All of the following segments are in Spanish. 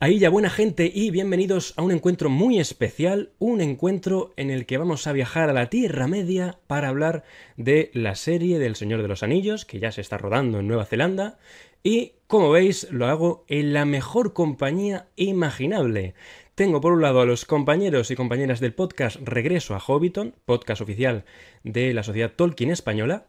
Ahí ya buena gente y bienvenidos a un encuentro muy especial, un encuentro en el que vamos a viajar a la Tierra Media para hablar de la serie del Señor de los Anillos, que ya se está rodando en Nueva Zelanda, y como veis lo hago en la mejor compañía imaginable. Tengo por un lado a los compañeros y compañeras del podcast Regreso a Hobbiton, podcast oficial de la Sociedad Tolkien Española,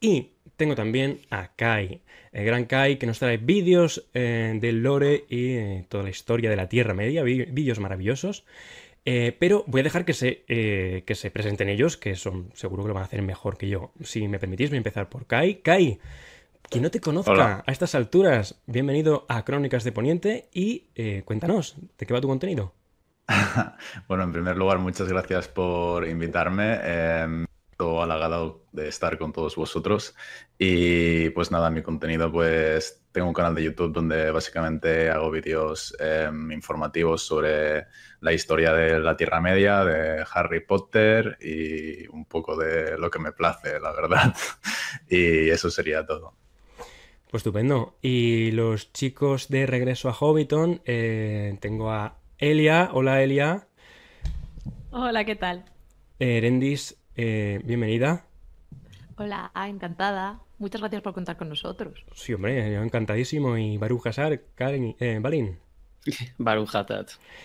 y tengo también a Kai, el gran Kai que nos trae vídeos eh, del lore y eh, toda la historia de la Tierra Media, vídeos maravillosos. Eh, pero voy a dejar que se, que se presenten ellos, que son seguro que lo van a hacer mejor que yo. Si me permitís, voy a empezar por Kai. Kai, quien no te conozca a estas alturas, bienvenido a Crónicas de Poniente y cuéntanos, ¿de qué va tu contenido? bueno, en primer lugar, muchas gracias por invitarme. Em, halagado de estar con todos vosotros. Y pues nada, mi contenido, pues tengo un canal de YouTube donde básicamente hago vídeos em, informativos sobre la historia de la Tierra Media, de Harry Potter y un poco de lo que me place, la verdad. y eso sería todo. Pues estupendo. Y los chicos de regreso a Hobbiton, eh, tengo a Elia. Hola Elia. Hola, ¿qué tal? Eh, Erendis eh, bienvenida. Hola, ah, encantada. Muchas gracias por contar con nosotros. Sí, hombre, encantadísimo. Y Baruch Karen, eh, Balín. Baruch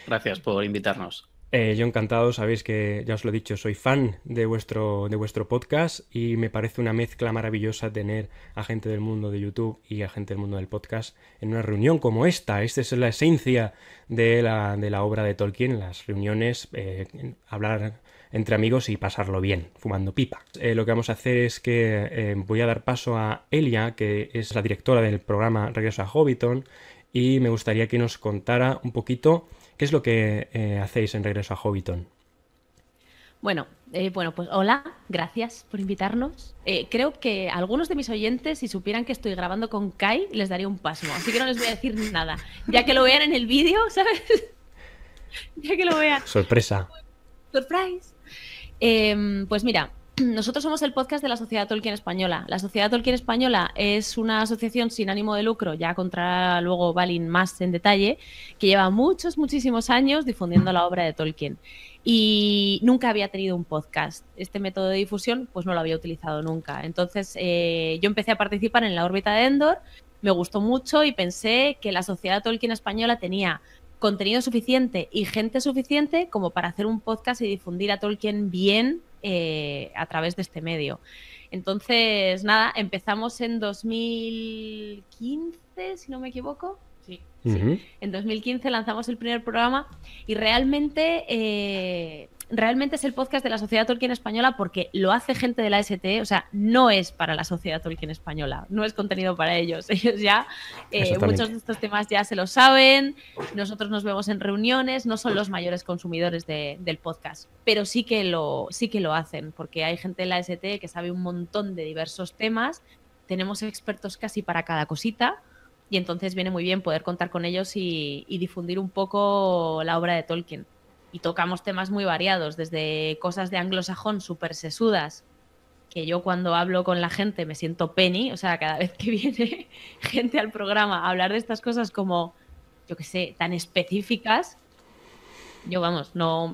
gracias por invitarnos. Eh, yo encantado, sabéis que ya os lo he dicho, soy fan de vuestro, de vuestro podcast y me parece una mezcla maravillosa tener a gente del mundo de YouTube y a gente del mundo del podcast en una reunión como esta. Esta es la esencia de la, obra de Tolkien, las reuniones, eh, hablar entre amigos y pasarlo bien, fumando pipa. Eh, lo que vamos a hacer es que eh, voy a dar paso a Elia, que es la directora del programa Regreso a Hobbiton, y me gustaría que nos contara un poquito qué es lo que eh, hacéis en Regreso a Hobbiton. Bueno, bueno, pues hola, gracias por invitarnos. creo que algunos de mis oyentes, si supieran que estoy grabando con Kai, les daría un pasmo, así que no les voy a decir nada, ya que lo vean en el vídeo, ¿sabes? ya que lo vean. Sorpresa. Surprise. Em, pues mira, nosotros somos el podcast de la Sociedad Tolkien Española. La Sociedad Tolkien Española es una asociación sin ánimo de lucro, ya contra luego Balin más en detalle, que lleva muchos, muchísimos años difundiendo la obra de Tolkien. Y nunca había tenido un podcast. Este método de difusión pues no lo había utilizado nunca. Entonces eh, yo empecé a participar en la órbita de Endor, me gustó mucho y pensé que la Sociedad Tolkien Española tenía contenido suficiente y gente suficiente como para hacer un podcast y difundir a Tolkien bien eh, a través de este medio. Entonces, nada, empezamos en 2015, si no me equivoco. Sí. En 2015 lanzamos el primer programa y realmente eh, realmente es el podcast de la Sociedad Tolkien Española porque lo hace gente de la ST e, o sea, no es para la Sociedad Tolkien Española, no es contenido para ellos. Ellos ya, eh, muchos de estos temas ya se lo saben, nosotros nos vemos en reuniones, no son los mayores consumidores del podcast, pero sí que, lo, sí que lo hacen, porque hay gente de la ST e que sabe un montón de diversos temas, tenemos expertos casi para cada cosita. Y entonces viene muy bien poder contar con ellos y difundir un poco la obra de Tolkien y tocamos temas muy variados, desde cosas de anglosajón súper sesudas, que yo cuando hablo con la gente me siento penny, o sea, cada vez que viene gente al programa a hablar de estas cosas como, yo qué sé, tan específicas, yo vamos, no,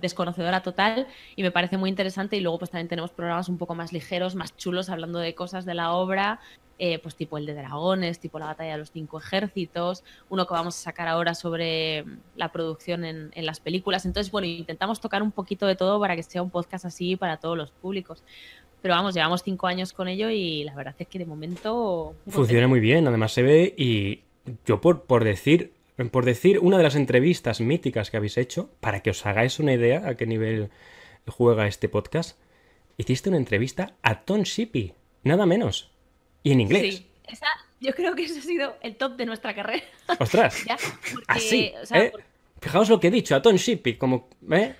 desconocedora total y me parece muy interesante y luego pues también tenemos programas un poco más ligeros, más chulos, hablando de cosas de la obra eh, pues tipo el de dragones, tipo la batalla de los cinco ejércitos, uno que vamos a sacar ahora sobre mm, la producción en, las películas. Entonces, bueno, intentamos tocar un poquito de todo para que sea un podcast así para todos los públicos. Pero vamos, llevamos cinco años con ello y la verdad es que de momento... Funciona muy bien, además se ve y yo por, decir, por decir una de las entrevistas míticas que habéis hecho, para que os hagáis una idea a qué nivel juega este podcast, hiciste una entrevista a Tom Shippy, nada menos. Y en inglés. Sí, yo creo que ese ha sido el top de nuestra carrera. Ostras. así. ¿eh? Fijaos lo que he dicho, a Tom Shippey, como. ¿eh?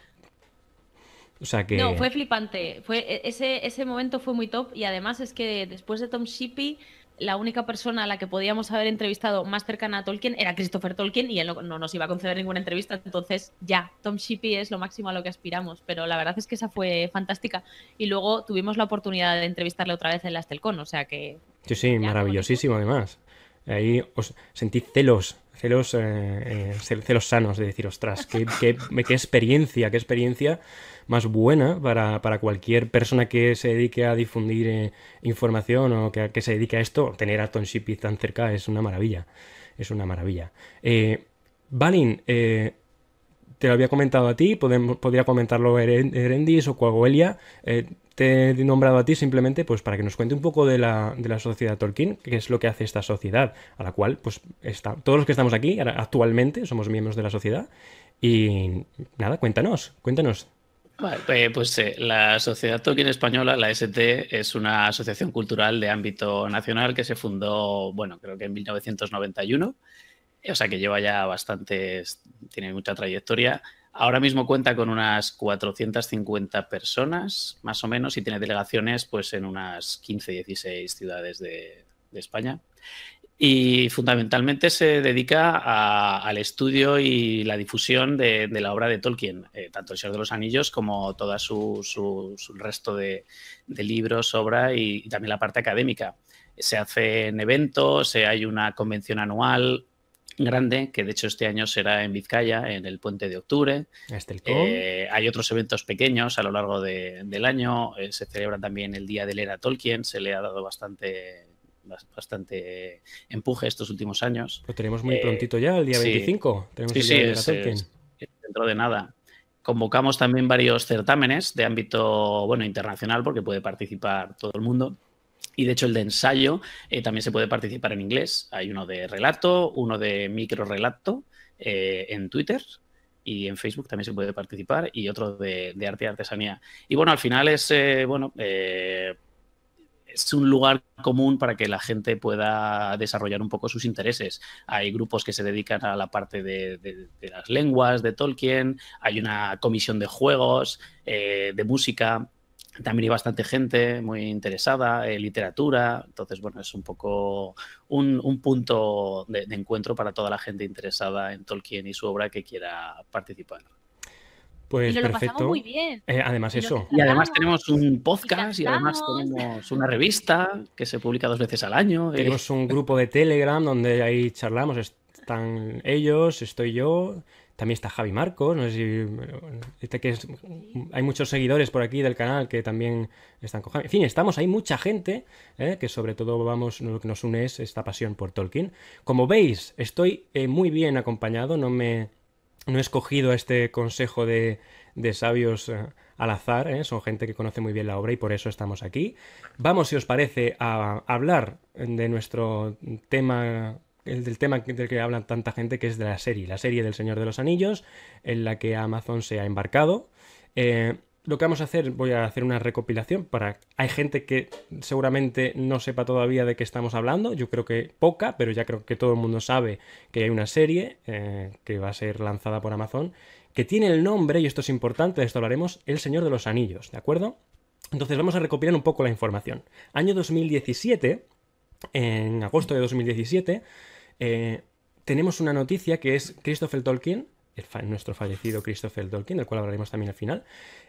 O sea que... No, fue flipante. Fue, e, ese, ese momento fue muy top y además es que después de Tom Shippey, la única persona a la que podíamos haber entrevistado más cercana a Tolkien era Christopher Tolkien y él no, nos iba a conceder ninguna entrevista. Entonces, ya, Tom Shippey es lo máximo a lo que aspiramos. Pero la verdad es que esa fue fantástica. Y luego tuvimos la oportunidad de entrevistarle otra vez en la Estelcon, o sea que Sí, sí, maravillosísimo además. Ahí os sentí celos, celos, eh, eh, celos sanos de decir, ostras, qué, experiencia, qué experiencia más buena para, cualquier persona que se dedique a difundir eh, información o que, se dedique a esto, tener a Tom tan cerca es una maravilla, es una maravilla. Eh, Balin, te lo había comentado a ti, podemos, podría comentarlo Erendis o Coagoelia te he nombrado a ti simplemente pues para que nos cuente un poco de la, sociedad Tolkien, qué es lo que hace esta sociedad, a la cual pues está, todos los que estamos aquí actualmente somos miembros de la sociedad. Y nada, cuéntanos, cuéntanos. pues sí, pues, eh, la Sociedad Tolkien Española, la ST, es una asociación cultural de ámbito nacional que se fundó, bueno, creo que en 1991, o sea que lleva ya bastantes, tiene mucha trayectoria Ahora mismo cuenta con unas 450 personas, más o menos, y tiene delegaciones pues, en unas 15, 16 ciudades de, España. Y fundamentalmente se dedica al estudio y la difusión de, la obra de Tolkien, eh, tanto El Señor de los Anillos como todo su, resto de, libros, obra y, también la parte académica. Se hacen eventos, se hay una convención anual, grande, que de hecho este año será en Vizcaya, en el puente de octubre. Eh, hay otros eventos pequeños a lo largo del año. Eh, se celebra también el Día del Era Tolkien, se le ha dado bastante bastante empuje estos últimos años. Lo tenemos muy eh, prontito ya, el día 25. sí, sí, dentro de nada. Convocamos también varios certámenes de ámbito bueno internacional, porque puede participar todo el mundo. Y de hecho el de ensayo eh, también se puede participar en inglés. Hay uno de relato, uno de micro relato eh, en Twitter y en Facebook también se puede participar y otro de, arte y artesanía. Y bueno, al final es, eh, bueno, es un lugar común para que la gente pueda desarrollar un poco sus intereses. Hay grupos que se dedican a la parte de, las lenguas de Tolkien, hay una comisión de juegos, de música, también hay bastante gente muy interesada, en literatura, entonces, bueno, es un poco un, punto de, encuentro para toda la gente interesada en Tolkien y su obra que quiera participar. Pues perfecto. muy bien. Eh, además, eso. Y además tenemos un podcast y, además tenemos una revista que se publica dos veces al año. Eh. Tenemos un grupo de Telegram donde ahí charlamos, están ellos, estoy yo también está Javi Marcos, no sé este hay muchos seguidores por aquí del canal que también están con Javi. En fin, estamos, hay mucha gente eh, que, sobre todo, vamos, lo que nos une es esta pasión por Tolkien. Como veis, estoy eh, muy bien acompañado, no me. No he escogido este consejo de, sabios eh, al azar, son gente que conoce muy bien la obra y por eso estamos aquí. Vamos, si os parece, a hablar de nuestro tema el del tema del que hablan tanta gente, que es de la serie, la serie del Señor de los Anillos, en la que Amazon se ha embarcado. Eh, lo que vamos a hacer, voy a hacer una recopilación para... Hay gente que seguramente no sepa todavía de qué estamos hablando, yo creo que poca, pero ya creo que todo el mundo sabe que hay una serie eh, que va a ser lanzada por Amazon, que tiene el nombre, y esto es importante, de esto hablaremos, El Señor de los Anillos, ¿de acuerdo? Entonces vamos a recopilar un poco la información. Año 2017, en agosto de 2017, eh, tenemos una noticia que es Christopher Tolkien, nuestro fallecido Christopher Tolkien, del cual hablaremos también al final,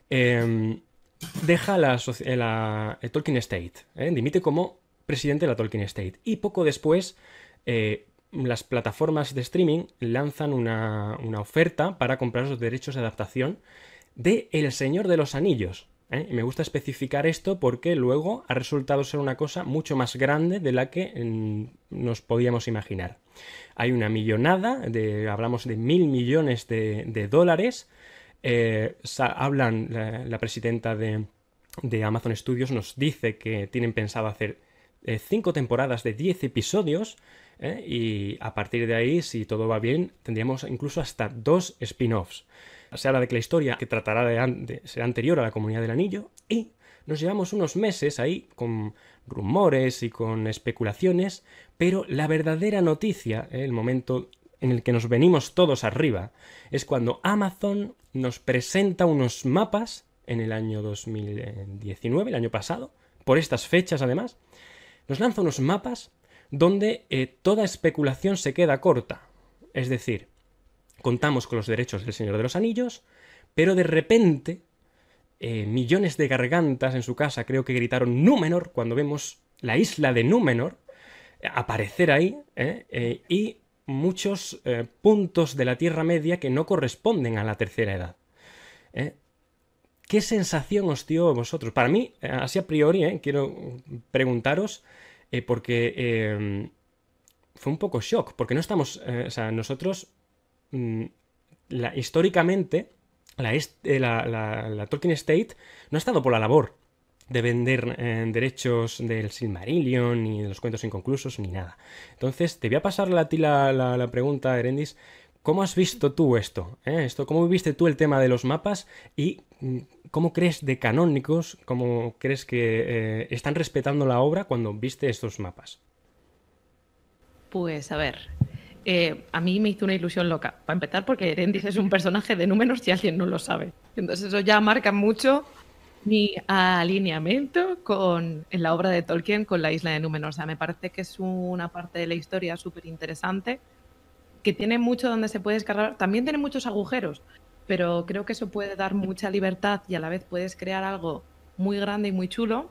em, deja eh, la, el Tolkien State, ¿eh? dimite como presidente de la Tolkien Estate Y poco después, las plataformas de streaming lanzan una, oferta para comprar los derechos de adaptación de El Señor de los Anillos, ¿eh? Me gusta especificar esto porque luego ha resultado ser una cosa mucho más grande de la que mm, nos podíamos imaginar. Hay una millonada, de, hablamos de mil millones de, dólares. Eh, hablan la, presidenta de, Amazon Studios, nos dice que tienen pensado hacer eh, cinco temporadas de 10 episodios. y a partir de ahí, si todo va bien, tendríamos incluso hasta dos spin-offs se habla de que la historia que tratará de, será anterior a la Comunidad del Anillo, y nos llevamos unos meses ahí con rumores y con especulaciones, pero la verdadera noticia, ¿eh? el momento en el que nos venimos todos arriba, es cuando Amazon nos presenta unos mapas en el año 2019, el año pasado, por estas fechas además, nos lanza unos mapas donde eh, toda especulación se queda corta. Es decir, contamos con los derechos del Señor de los Anillos, pero de repente eh, millones de gargantas en su casa creo que gritaron Númenor cuando vemos la isla de Númenor eh, aparecer ahí ¿eh? y muchos puntos de la Tierra Media que no corresponden a la tercera edad. ¿Qué sensación os dio vosotros? Para mí, así a priori, quiero preguntaros, porque fue un poco shock, porque no estamos, o sea, nosotros Mm, históricamente, la, eh, Tolkien State no ha estado por la labor de vender eh, derechos del Silmarillion, ni de los cuentos inconclusos, ni nada. Entonces, te voy a pasar a ti la, pregunta, Erendis. ¿Cómo has visto tú esto, eh? esto? ¿Cómo viste tú el tema de los mapas y mm, cómo crees de canónicos, cómo crees que están respetando la obra cuando viste estos mapas? Pues a ver, eh, a mí me hizo una ilusión loca. Para empezar, porque Erendis es un personaje de Númenor si alguien no lo sabe. Entonces eso ya marca mucho mi alineamiento con, en la obra de Tolkien con la isla de Númenor. O sea, me parece que es una parte de la historia súper interesante, que tiene mucho donde se puede descargar. También tiene muchos agujeros, pero creo que eso puede dar mucha libertad y a la vez puedes crear algo muy grande y muy chulo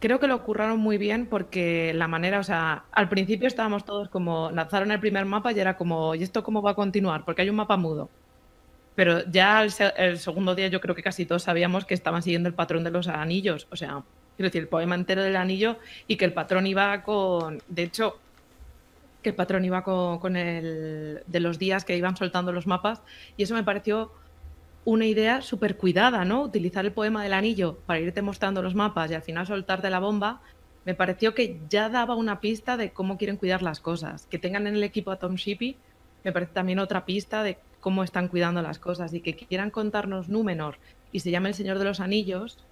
creo que lo curraron muy bien porque la manera, o sea, al principio estábamos todos como, lanzaron el primer mapa y era como, ¿y esto cómo va a continuar? Porque hay un mapa mudo. Pero ya el, segundo día yo creo que casi todos sabíamos que estaban siguiendo el patrón de los anillos, o sea, quiero decir, el poema entero del anillo y que el patrón iba con, de hecho, que el patrón iba con, con el de los días que iban soltando los mapas y eso me pareció una idea súper cuidada, ¿no? Utilizar el poema del anillo para irte mostrando los mapas y al final soltarte la bomba, me pareció que ya daba una pista de cómo quieren cuidar las cosas. Que tengan en el equipo a Tom Shippey, me parece también otra pista de cómo están cuidando las cosas y que quieran contarnos Númenor y se llame El Señor de los Anillos,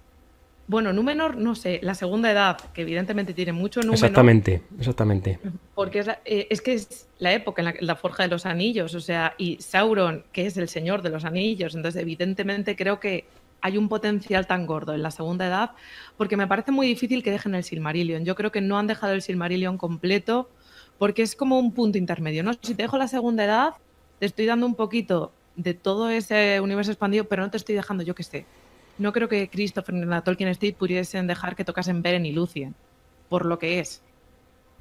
bueno, Númenor, no sé, la segunda edad, que evidentemente tiene mucho Númenor. Exactamente, exactamente. Porque eh, es, que es la época en la, Forja de los Anillos, o sea, y Sauron, que es el señor de los anillos, entonces evidentemente creo que hay un potencial tan gordo en la segunda edad, porque me parece muy difícil que dejen el Silmarillion. Yo creo que no han dejado el Silmarillion completo, porque es como un punto intermedio, ¿no? Si te dejo la segunda edad, te estoy dando un poquito de todo ese universo expandido, pero no te estoy dejando, yo que sé, no creo que Christopher ni la Tolkien Steve pudiesen dejar que tocasen Beren y Lucien, por lo que es.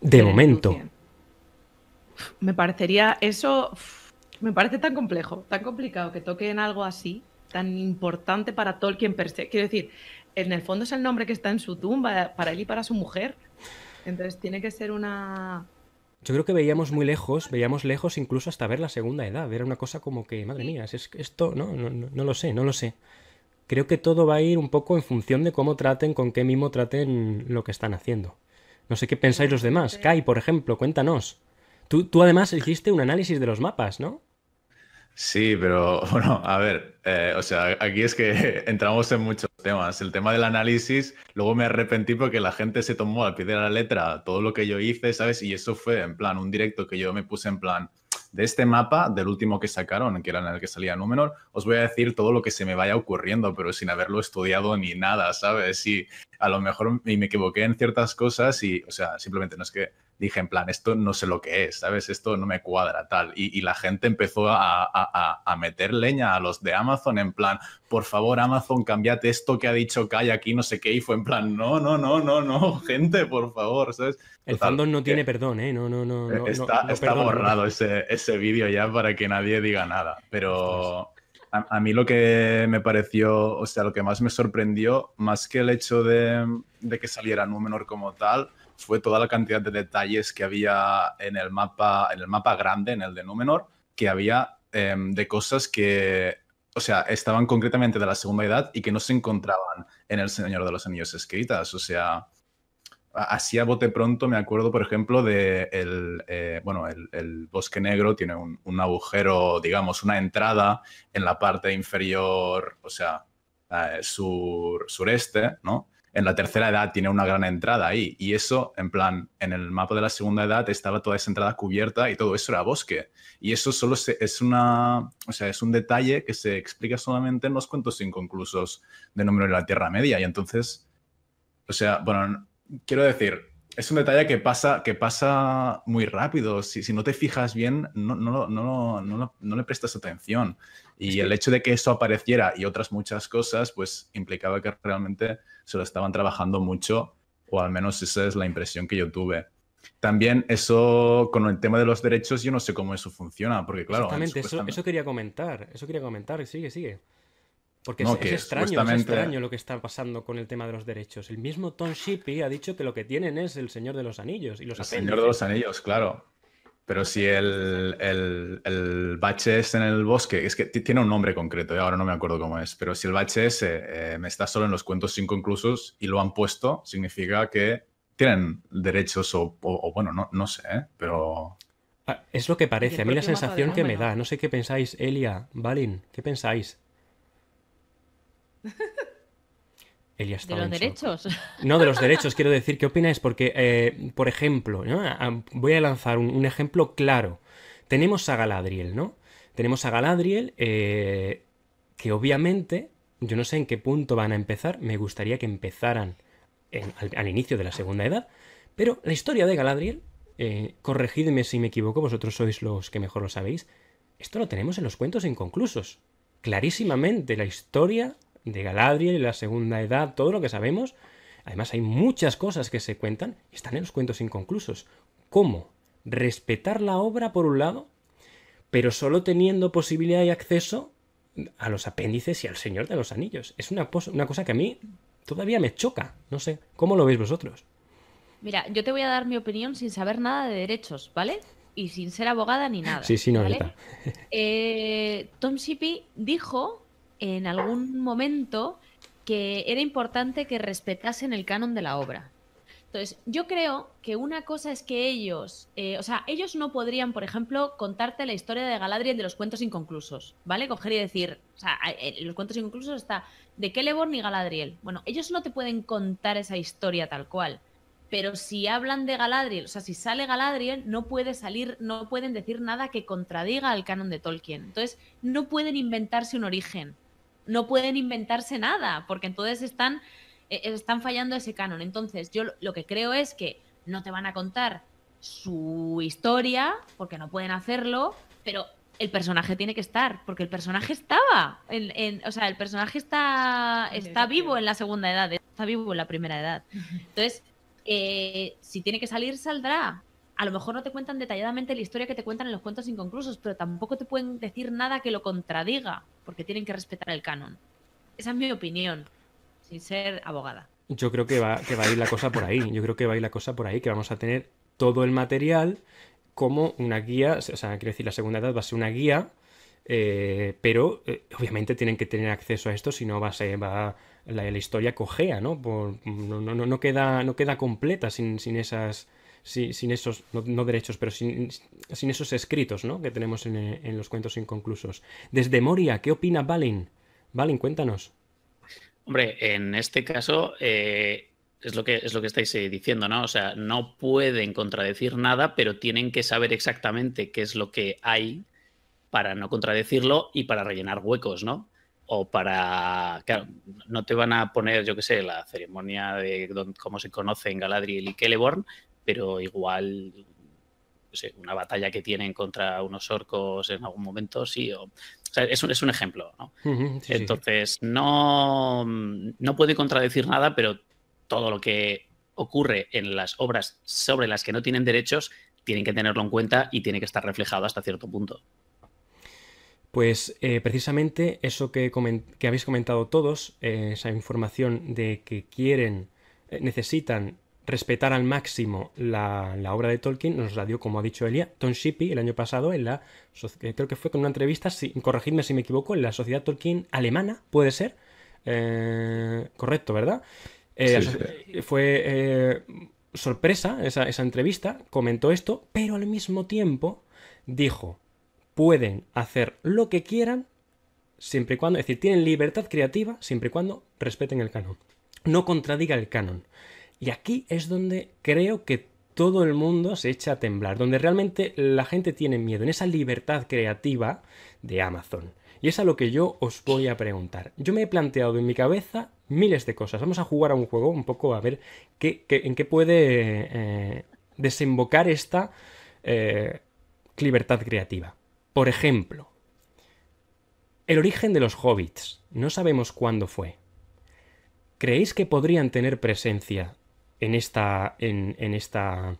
De momento. Me parecería eso, me parece tan complejo, tan complicado que toquen algo así, tan importante para Tolkien per se. Quiero decir, en el fondo es el nombre que está en su tumba eh, para él y para su mujer. Entonces tiene que ser una... Yo creo que veíamos muy lejos, veíamos lejos incluso hasta ver la segunda edad. Era una cosa como que, madre mía, es esto, no, no, no lo sé, no lo sé creo que todo va a ir un poco en función de cómo traten, con qué mimo traten lo que están haciendo. No sé qué pensáis los demás. Kai, por ejemplo, cuéntanos. Tú, tú además hiciste un análisis de los mapas, ¿no? Sí, pero bueno, a ver, eh, o sea, aquí es que entramos en muchos temas. El tema del análisis, luego me arrepentí porque la gente se tomó al pie de la letra todo lo que yo hice, ¿sabes? Y eso fue en plan, un directo que yo me puse en plan, de este mapa, del último que sacaron, que era en el que salía Númenor, os voy a decir todo lo que se me vaya ocurriendo, pero sin haberlo estudiado ni nada, ¿sabes? Y a lo mejor me equivoqué en ciertas cosas y, o sea, simplemente no es que dije en plan, esto no sé lo que es, ¿sabes? Esto no me cuadra, tal. Y, y la gente empezó a, a, a, meter leña a los de Amazon en plan, por favor, Amazon, cambiate esto que ha dicho Kai aquí, no sé qué. Y fue en plan, no, no, no, no, no, gente, por favor, ¿sabes? El fandom no tiene perdón, ¿eh? No, no, no. Eh, está, está borrado ese, ese vídeo ya para que nadie diga nada, pero... A, mí lo que me pareció, o sea, lo que más me sorprendió, más que el hecho de, de que saliera Númenor como tal, fue toda la cantidad de detalles que había en el mapa, en el mapa grande, en el de Númenor, que había em, de cosas que, o sea, estaban concretamente de la segunda edad y que no se encontraban en El Señor de los Anillos escritas. O sea, así a bote pronto me acuerdo, por ejemplo, de el, eh, bueno, el, bosque negro tiene un, agujero, digamos, una entrada en la parte inferior, o sea, eh, sureste, ¿no? en la tercera edad tiene una gran entrada ahí. Y eso, en plan, en el mapa de la segunda edad estaba toda esa entrada cubierta y todo eso era bosque. Y eso solo es una. O sea, es un detalle que se explica solamente en los cuentos inconclusos de Número de la Tierra Media. Y entonces. O sea, bueno, quiero decir. Es un detalle que pasa, que pasa muy rápido. Si, si no te fijas bien, no, no, no, no le prestas atención. Y el hecho de que eso apareciera y otras muchas cosas, pues implicaba que realmente se lo estaban trabajando mucho, o al menos esa es la impresión que yo tuve. También eso con el tema de los derechos, yo no sé cómo eso funciona, porque claro... Exactamente, eso, quería comentar, eso quería comentar, sigue, sigue. Porque es, extraño, es extraño lo que está pasando con el tema de los derechos. El mismo Tom Shippey ha dicho que lo que tienen es el Señor de los Anillos y los El Señor de los Anillos, claro. Pero si el, el, bache es en el bosque, es que tiene un nombre concreto, y ¿eh? ahora no me acuerdo cómo es, pero si el bache es, eh, eh, me está solo en los cuentos inconclusos y lo han puesto, significa que tienen derechos o, bueno, no, no sé, pero... Ah, es lo que parece, a mí la sensación que me da, no sé qué pensáis, Elia, Balin, ¿qué pensáis? ¿De los derechos? No, de los derechos, quiero decir, ¿qué opináis? Porque, eh, por ejemplo, ah, ah, voy a lanzar un, ejemplo claro. Tenemos a Galadriel, ¿no? Tenemos a Galadriel, eh, que obviamente, yo no sé en qué punto van a empezar, me gustaría que empezaran al, inicio de la segunda edad, pero la historia de Galadriel, eh, corregidme si me equivoco, vosotros sois los que mejor lo sabéis, esto lo tenemos en los cuentos inconclusos. Clarísimamente, la historia de Galadriel y la Segunda Edad, todo lo que sabemos. Además hay muchas cosas que se cuentan y están en los cuentos inconclusos. ¿Cómo? Respetar la obra por un lado, pero solo teniendo posibilidad y acceso a los apéndices y al Señor de los Anillos. Es una, una cosa que a mí todavía me choca. No sé, ¿cómo lo veis vosotros? Mira, yo te voy a dar mi opinión sin saber nada de derechos, ¿vale? Y sin ser abogada ni nada. Sí, sí, no, ¿vale? Eh, Tom Shippey dijo en algún momento que era importante que respetasen el canon de la obra. Entonces, yo creo que una cosa es que ellos, eh, o sea, ellos no podrían, por ejemplo, contarte la historia de Galadriel de los cuentos inconclusos, ¿vale? Coger y decir, o sea, eh, eh, los cuentos inconclusos está de Celeborn y Galadriel. Bueno, ellos no te pueden contar esa historia tal cual, pero si hablan de Galadriel, o sea, si sale Galadriel, no puede salir, no pueden decir nada que contradiga al canon de Tolkien. Entonces, no pueden inventarse un origen no pueden inventarse nada, porque entonces están, eh, eh, están fallando ese canon. Entonces, yo lo que creo es que no te van a contar su historia, porque no pueden hacerlo, pero el personaje tiene que estar, porque el personaje estaba. En, o sea, el personaje está, está vivo en la segunda edad, está vivo en la primera edad. Entonces, eh, si tiene que salir, saldrá. A lo mejor no te cuentan detalladamente la historia que te cuentan en los cuentos inconclusos, pero tampoco te pueden decir nada que lo contradiga porque tienen que respetar el canon. Esa es mi opinión, sin ser abogada. Yo creo que va, que va a ir la cosa por ahí. Yo creo que va a ir la cosa por ahí, que vamos a tener todo el material como una guía, o sea, quiero decir, la segunda edad va a ser una guía, eh, pero eh, obviamente tienen que tener acceso a esto, si no va a ser, va, la, historia cojea, ¿no? no, no, ¿no? queda, no queda completa sin, sin esas sin, esos, no, derechos, pero sin, esos escritos ¿no? que tenemos en, los cuentos inconclusos. Desde Moria, ¿qué opina Balin? Balin, cuéntanos. Hombre, en este caso eh, es, lo que, es lo que estáis eh, diciendo, ¿no? O sea, no pueden contradecir nada, pero tienen que saber exactamente qué es lo que hay para no contradecirlo y para rellenar huecos, ¿no? o para. Claro, no te van a poner, yo qué sé, la ceremonia de cómo se conoce en Galadriel y Celeborn, pero igual una batalla que tienen contra unos orcos en algún momento, sí, o, es, un, ejemplo, ¿no? Entonces, No, puede contradecir nada, pero todo lo que ocurre en las obras sobre las que no tienen derechos tienen que tenerlo en cuenta y tiene que estar reflejado hasta cierto punto. Pues eh, precisamente eso que, que, habéis comentado todos, eh, esa información de que quieren, eh, necesitan respetar al máximo la, obra de Tolkien, nos la dio, como ha dicho Elia, Tom el año pasado en la, eh, creo que fue con una entrevista, corregidme si me equivoco, en la Sociedad Tolkien Alemana, puede ser, eh, correcto, ¿verdad? Eh, fue sorpresa esa, esa entrevista, comentó esto, pero al mismo tiempo dijo, pueden hacer lo que quieran, siempre y cuando, es decir, tienen libertad creativa, siempre y cuando respeten el canon. No contradiga el canon. Y aquí es donde creo que todo el mundo se echa a temblar, donde realmente la gente tiene miedo, en esa libertad creativa de Amazon. Y es a lo que yo os voy a preguntar. Yo me he planteado en mi cabeza miles de cosas. Vamos a jugar a un juego un poco a ver qué, en qué puede eh, desembocar esta eh, libertad creativa. Por ejemplo, el origen de los hobbits. No sabemos cuándo fue. ¿Creéis que podrían tener presencia en esta, en, esta,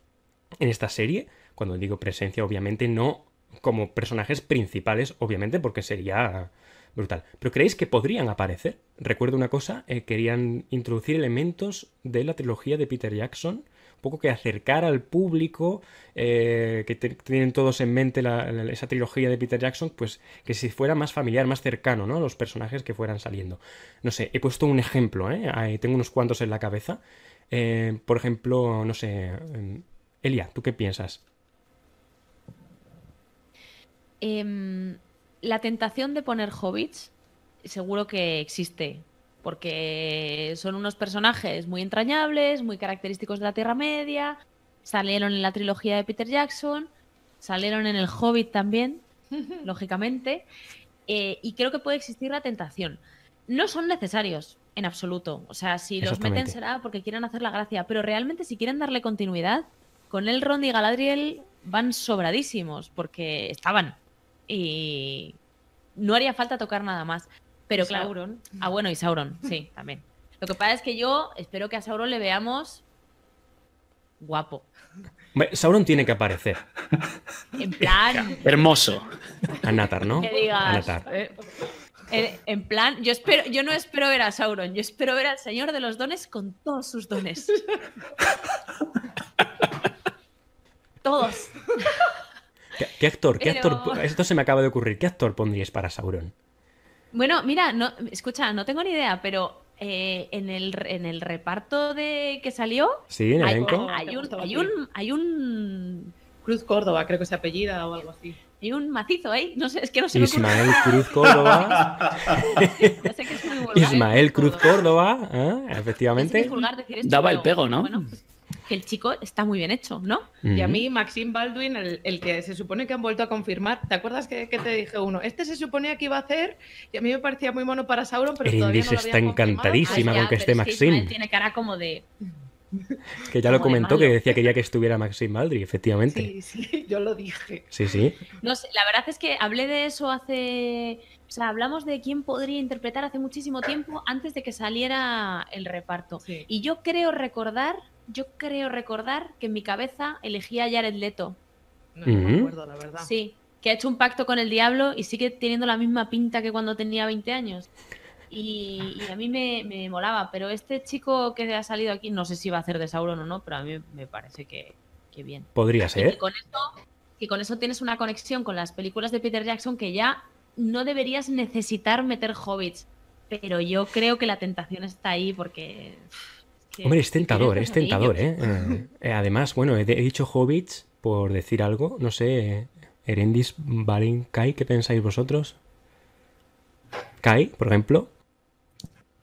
en esta serie. Cuando digo presencia, obviamente no como personajes principales, obviamente, porque sería brutal. Pero creéis que podrían aparecer? Recuerdo una cosa, eh, querían introducir elementos de la trilogía de Peter Jackson, un poco que acercar al público, eh, que tienen todos en mente esa trilogía de Peter Jackson, pues que si fuera más familiar, más cercano, ¿no? los personajes que fueran saliendo. No sé, he puesto un ejemplo, ¿eh? tengo unos cuantos en la cabeza. Eh, por ejemplo, no sé, em, Elia, ¿tú qué piensas? Em, la tentación de poner hobbits seguro que existe, porque son unos personajes muy entrañables, muy característicos de la Tierra Media, salieron en la trilogía de Peter Jackson, salieron en el Hobbit también, lógicamente, eh, y creo que puede existir la tentación. No son necesarios, en absoluto. O sea, si los meten será porque quieren hacer la gracia, pero realmente si quieren darle continuidad, con el Ron y Galadriel van sobradísimos porque estaban y no haría falta tocar nada más. Pero claro, Sauron. Ah, bueno, y Sauron, sí, también. Lo que pasa es que yo espero que a Sauron le veamos guapo. Sauron tiene que aparecer. En plan. Hermoso. Anatar, ¿no? Que eh, en, plan, yo espero, yo no espero ver a Sauron, yo espero ver al Señor de los Dones con todos sus dones. todos. ¿Qué, actor? actor? Esto se me acaba de ocurrir. ¿Qué actor pondrías para Sauron? Bueno, mira, no, escucha, no tengo ni idea, pero eh, en, el, en el reparto de que salió. Sí, el hay, un, Cruz Córdoba, creo que es apellida o algo así un macizo ahí. No sé, es que no sé. ¿eh? Ismael Cruz Córdoba. Ismael Cruz Córdoba, ¿eh? efectivamente. Daba el pego, ¿no? Pues, que el chico está muy bien hecho, ¿no? Y a mí, Maxim Baldwin, el, que se supone que han vuelto a confirmar, ¿te acuerdas que, te dije uno? Este se suponía que iba a hacer, y a mí me parecía muy mono para Sauron, pero todavía no está encantadísima ah, con que esté Maxim. tiene cara como de Que ya lo comentó, que decía que quería que estuviera Maxim Baldry, efectivamente. Sí, sí, yo lo dije. Sí, sí. No sé, la verdad es que hablé de eso hace. O sea, hablamos de quién podría interpretar hace muchísimo tiempo antes de que saliera el reparto. Y yo creo recordar, yo creo recordar que en mi cabeza elegía a Jared Leto. No, me acuerdo, la verdad. Sí, que ha hecho un pacto con el diablo y sigue teniendo la misma pinta que cuando tenía 20 años. Y, a mí me, molaba, pero este chico que ha salido aquí, no sé si va a hacer de Sauron o no, pero a mí me parece que, que bien. Podría ser. y con, eso, tienes una conexión con las películas de Peter Jackson que ya no deberías necesitar meter hobbits. Pero yo creo que la tentación está ahí porque. Hombre, es tentador, es tentador, ¿eh? Eh, ¿eh? Además, bueno, he, he, dicho hobbits por decir algo, no sé. Erendis, Balin, Kai, ¿qué pensáis vosotros? Kai, por ejemplo.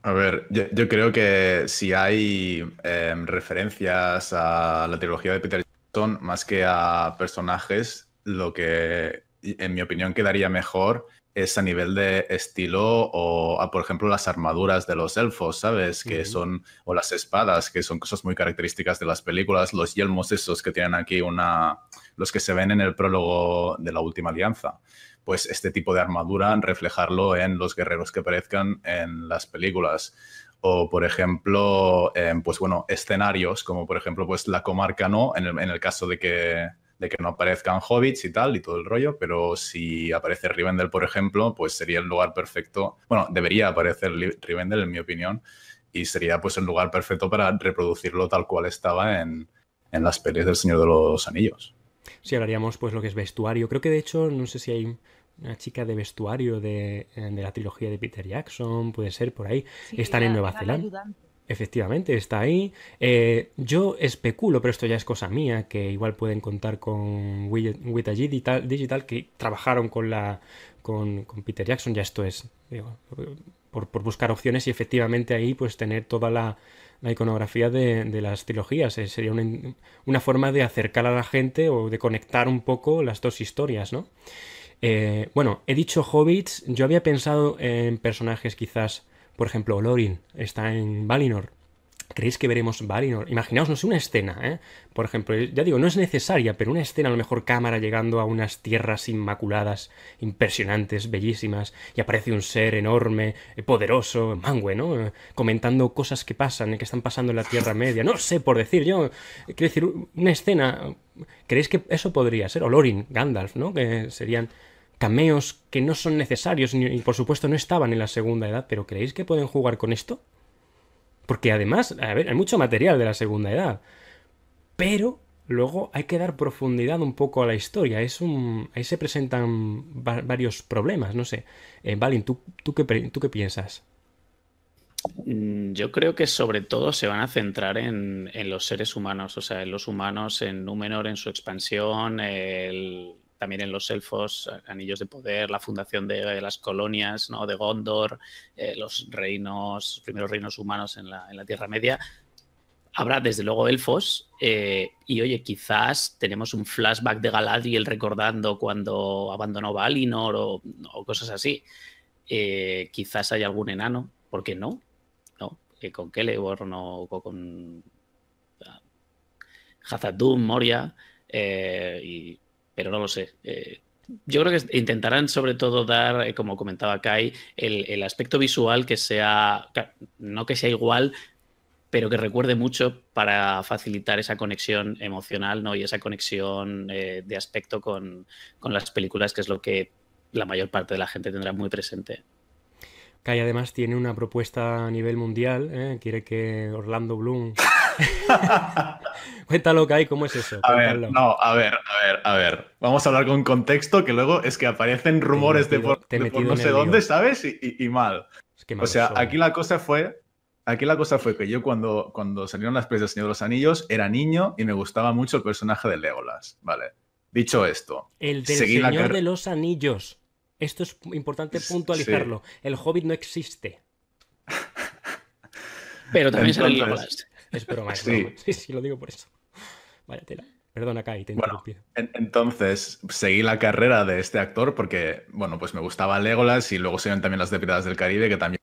A ver, yo, creo que si hay em, referencias a la trilogía de Peter Jackson más que a personajes, lo que en mi opinión quedaría mejor es a nivel de estilo o, a, por ejemplo, las armaduras de los elfos, ¿sabes? Que son, o las espadas, que son cosas muy características de las películas, los yelmos esos que tienen aquí una, los que se ven en el prólogo de la última alianza pues este tipo de armadura, reflejarlo en los guerreros que aparezcan en las películas. O, por ejemplo, en, em, pues bueno, escenarios, como por ejemplo, pues la comarca no, en el, caso de que de que no aparezcan hobbits y tal y todo el rollo, pero si aparece Rivendell, por ejemplo, pues sería el lugar perfecto. Bueno, debería aparecer Rivendell, en mi opinión, y sería pues el lugar perfecto para reproducirlo tal cual estaba en, en las pelis del Señor de los Anillos si hablaríamos pues lo que es vestuario. Creo que de hecho, no sé si hay una chica de vestuario de, eh, la trilogía de Peter Jackson, puede ser por ahí. Están en Nueva Zelanda. Efectivamente, está ahí. Eh, yo especulo, pero esto ya es cosa mía, que igual pueden contar con Wita Digital, Digital, que trabajaron con la con, Peter Jackson, ya esto es, por, por buscar opciones y efectivamente ahí pues tener toda la, la iconografía de, las trilogías. Eh, sería una, forma de acercar a la gente o de conectar un poco las dos historias, ¿no? Eh, bueno, he dicho hobbits, yo había pensado en personajes quizás, por ejemplo, Lorin, está en Valinor. ¿Creéis que veremos Valinor? Imaginaos, no sé, una escena, ¿eh? Por ejemplo, ya digo, no es necesaria, pero una escena, a lo mejor cámara llegando a unas tierras inmaculadas, impresionantes, bellísimas, y aparece un ser enorme, eh, poderoso, mangue, ¿no? Eh, comentando cosas que pasan, eh, que están pasando en la Tierra Media, no sé, por decir yo, quiero decir, una escena, ¿creéis que eso podría ser? O Lorin, Gandalf, ¿no? Que serían cameos que no son necesarios y por supuesto no estaban en la segunda edad, pero ¿creéis que pueden jugar con esto? Porque además, hay mucho material de la segunda edad. Pero luego hay que dar profundidad un poco a la historia. Es un, ahí se presentan varios problemas, no sé. Valin, eh, ¿tú, tú, qué, piensas? Mm, yo creo que sobre todo se van a centrar en, en, los seres humanos, o sea, en los humanos, en Númenor, en su expansión, el, también en los elfos, eh, Anillos de Poder, la fundación de, las colonias, ¿no? De Gondor, eh, los reinos, primeros reinos humanos en la, Tierra Media. Habrá desde luego elfos eh, y oye, quizás tenemos un flashback de Galadriel recordando cuando abandonó Valinor o, cosas así. quizás hay algún enano, ¿por qué no? ¿No? Que con no con ah, Hazad Moria y pero no lo sé. Eh, yo creo que intentarán sobre todo dar, eh, como comentaba Kai, el, aspecto visual que sea, no que sea igual, pero que recuerde mucho para facilitar esa conexión emocional ¿no? y esa conexión eh, de aspecto con, las películas, que es lo que la mayor parte de la gente tendrá muy presente. Kai además tiene una propuesta a nivel mundial, quiere que Orlando Bloom Cuéntalo que hay, ¿cómo es eso? A ver, no, a ver, a ver, a ver. Vamos a hablar con contexto, que luego es que aparecen rumores de, por, no sé dónde, ¿sabes? Y, mal. o sea, aquí la cosa fue. Aquí la cosa fue que yo cuando, cuando salieron las pelis del Señor de los Anillos era niño y me gustaba mucho el personaje de Legolas, ¿vale? Dicho esto. El del Señor de los Anillos. Esto es importante puntualizarlo. El Hobbit no existe. Pero también sale Legolas. Espero más. sí. Sí, lo digo por eso. Vaya tela. Perdona, Kai, te bueno, entonces seguí la carrera de este actor porque, bueno, pues me gustaba Legolas y luego se ven también las de del Caribe, que también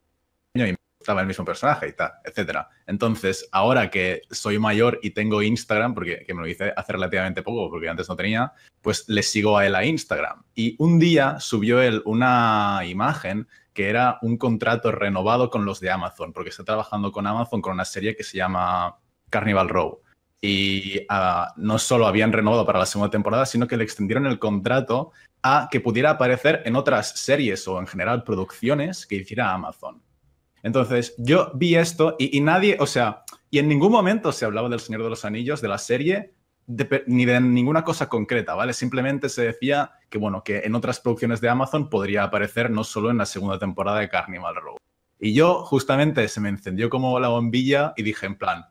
y me gustaba el mismo personaje y tal, etcétera. Entonces, ahora que soy mayor y tengo Instagram, porque que me lo hice hace relativamente poco, porque antes no tenía, pues le sigo a él a Instagram. Y un día subió él una imagen que era un contrato renovado con los de Amazon, porque está trabajando con Amazon con una serie que se llama Carnival Row. Y ah, no solo habían renovado para la segunda temporada, sino que le extendieron el contrato a que pudiera aparecer en otras series o en general producciones que hiciera Amazon. Entonces, yo vi esto y, y nadie, o sea, y en ningún momento se hablaba del Señor de los Anillos, de la serie, ni de ninguna cosa concreta, ¿vale? Simplemente se decía que, bueno, que en otras producciones de Amazon podría aparecer no solo en la segunda temporada de Carnival Row. Y yo justamente se me encendió como la bombilla y dije en plan,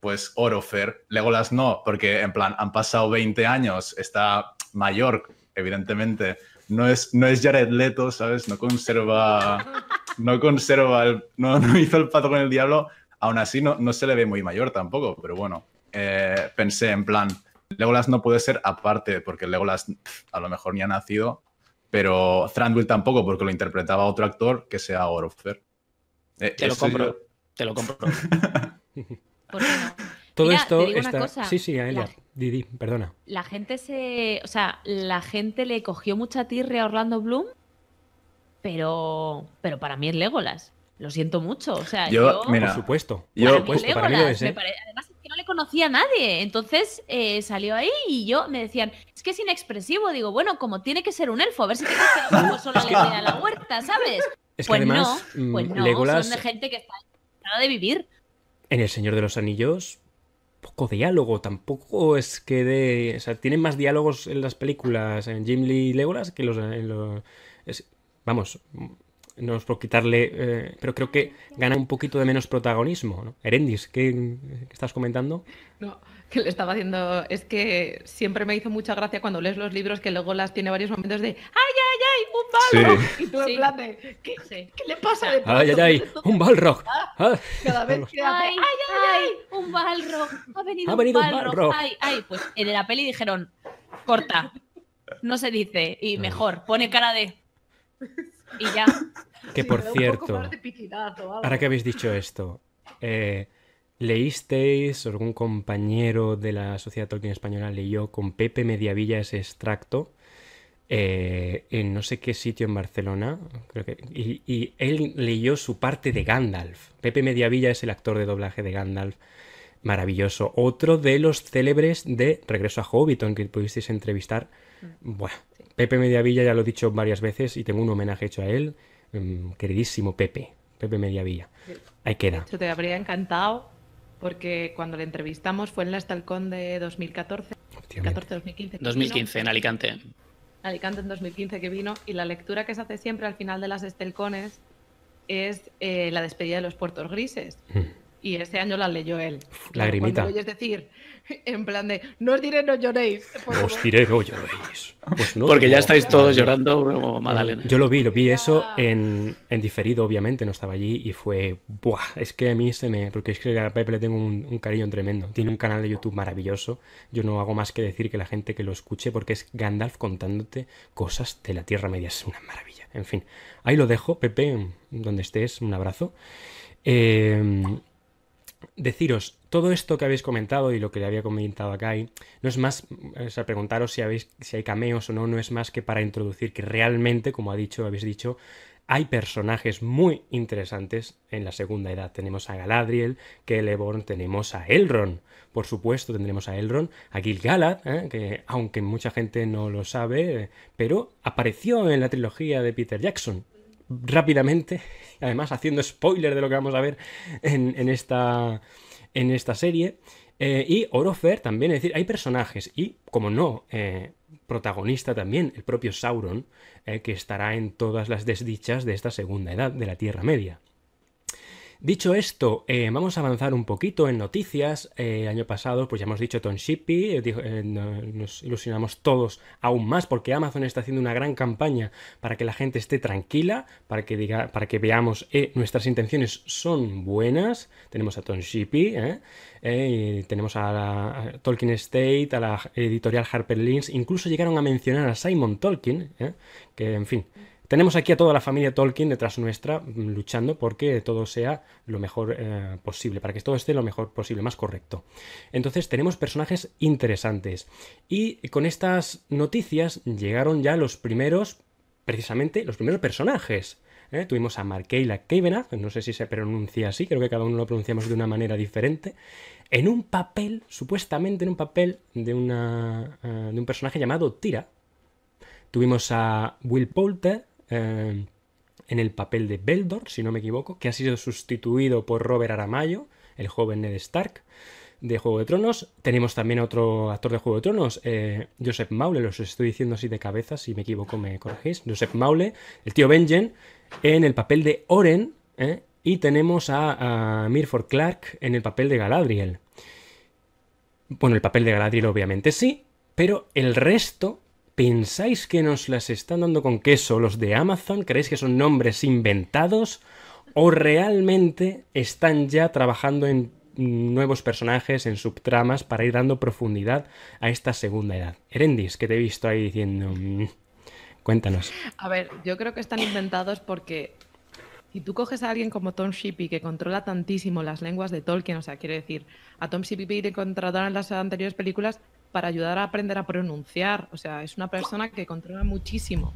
pues Orofer, Legolas no, porque en plan han pasado 20 años, está mayor, evidentemente, no es, no es Jared Leto, ¿sabes? No conserva, no conserva, no, hizo el pato con el diablo, aún así no, no se le ve muy mayor tampoco, pero bueno. Eh, pensé en plan, Legolas no puede ser aparte, porque Legolas a lo mejor ni ha nacido, pero Thranduil tampoco, porque lo interpretaba otro actor que sea Orofer. Eh, te, lo compro, te lo compro, Todo esto Sí, sí, a La... Didi, perdona. La gente se. O sea, la gente le cogió mucha tirre a Orlando Bloom, pero. Pero para mí es Legolas. Lo siento mucho. O sea, yo. por supuesto. Yo, pues, es, ¿eh? Además, no le conocía a nadie. Entonces eh, salió ahí y yo me decían, es que es inexpresivo. Digo, bueno, como tiene que ser un elfo, a ver si te solo le la huerta, ¿sabes? que pues no, pues mm, son de gente que está de vivir. En El Señor de los Anillos, poco diálogo, tampoco es que de... O sea, tienen más diálogos en las películas en Jim Lee y Legolas que los... En los... Vamos, no es por quitarle, eh, pero creo que gana un poquito de menos protagonismo. ¿no? Erendis, ¿qué, estás comentando? No, que le estaba haciendo, es que siempre me hizo mucha gracia cuando lees los libros que luego las tiene varios momentos de ¡ay, ay, ay! ¡Un balrog! Y tú en plan ¿qué, le pasa ay, ay! ¡Un balrog! Ah, ah, cada vez que ay, ay! ¡Un balrog! ¡Ha venido, un, balrog. ¡Ay, ay! Pues en la peli dijeron corta, no se dice, y mejor, pone cara de y ya. que por cierto, ahora que habéis dicho esto, eh, ¿leísteis algún compañero de la Sociedad Tolkien Española leyó con Pepe Mediavilla ese extracto? Eh, en no sé qué sitio en Barcelona, creo que, y, él leyó su parte de Gandalf. Pepe Mediavilla es el actor de doblaje de Gandalf, maravilloso. Otro de los célebres de Regreso a Hobbiton que pudisteis entrevistar. Mm. Bueno, Pepe Mediavilla ya lo he dicho varias veces y tengo un homenaje hecho a él. Em, queridísimo Pepe, Pepe Mediavilla. Ahí queda. Yo te habría encantado porque cuando le entrevistamos fue en la Estalcón de 2014. 2015. 2015, en Alicante. Alicante en 2015 que vino y la lectura que se hace siempre al final de las Estelcones es eh, la despedida de los puertos grises. Mm y este año la leyó él. Lagrimita. Es decir, en plan de, no os diré no lloréis. Pues os diré no lloréis. Pues porque ya estáis todos llorando Madalena. Yo lo vi, lo vi eso en, diferido, obviamente, no estaba allí y fue, buah, es que a mí se este me... Porque es que a Pepe le tengo un, un cariño tremendo. Tiene un canal de YouTube maravilloso. Yo no hago más que decir que la gente que lo escuche porque es Gandalf contándote cosas de la Tierra Media. Es una maravilla. En fin, ahí lo dejo, Pepe, donde estés, un abrazo. Eh, deciros, todo esto que habéis comentado y lo que le había comentado a Kai, no es más, o sea, preguntaros si, habéis, si hay cameos o no, no es más que para introducir que realmente, como ha dicho, habéis dicho, hay personajes muy interesantes en la segunda edad. Tenemos a Galadriel, Celeborn, tenemos a Elrond. Por supuesto, tendremos a Elrond, a Gil-galad, ¿eh? que aunque mucha gente no lo sabe, eh, pero apareció en la trilogía de Peter Jackson rápidamente, además haciendo spoiler de lo que vamos a ver en, esta, en esta serie. Eh, y Orofer también, es decir, hay personajes y, como no, eh, protagonista también, el propio Sauron, eh, que estará en todas las desdichas de esta segunda edad de la Tierra Media. Dicho esto, eh, vamos a avanzar un poquito en noticias. Eh, año pasado, pues ya hemos dicho Tom eh, nos ilusionamos todos aún más porque Amazon está haciendo una gran campaña para que la gente esté tranquila, para que, diga, para que veamos nuestras intenciones son buenas. Tenemos a Tom y tenemos a, Tolkien State, a la editorial HarperLinks, incluso llegaron a mencionar a Simon Tolkien, que en fin. Tenemos aquí a toda la familia Tolkien detrás nuestra mm, luchando porque todo sea lo mejor eh, posible, para que todo esté lo mejor posible, más correcto. Entonces tenemos personajes interesantes. Y con estas noticias llegaron ya los primeros, precisamente los primeros personajes. ¿eh? Tuvimos a Markeila Kavenagh, no sé si se pronuncia así, creo que cada uno lo pronunciamos de una manera diferente, en un papel, supuestamente en un papel de, eh, de un personaje llamado Tira. Tuvimos a Will Poulter, Em, en el papel de Beldor, si no me equivoco, que ha sido sustituido por Robert Aramayo, el joven Ned Stark de Juego de Tronos. Tenemos también otro actor de Juego de Tronos, eh, Joseph Maule, los estoy diciendo así de cabeza, si me equivoco me corregís. Joseph Maule, el tío Benjen, en el papel de Oren, eh, y tenemos a, a Mirford Clark en el papel de Galadriel. Bueno, el papel de Galadriel obviamente sí, pero el resto ¿Pensáis que nos las están dando con queso los de Amazon? ¿Creéis que son nombres inventados? ¿O realmente están ya trabajando en nuevos personajes, en subtramas, para ir dando profundidad a esta segunda edad? Erendis, que te he visto ahí diciendo... Mm, cuéntanos. A ver, yo creo que están inventados porque si tú coges a alguien como Tom Shippey, que controla tantísimo las lenguas de Tolkien, o sea, quiero decir, a Tom Shippey le contrataron en las anteriores películas para ayudar a aprender a pronunciar. O sea, es una persona que controla muchísimo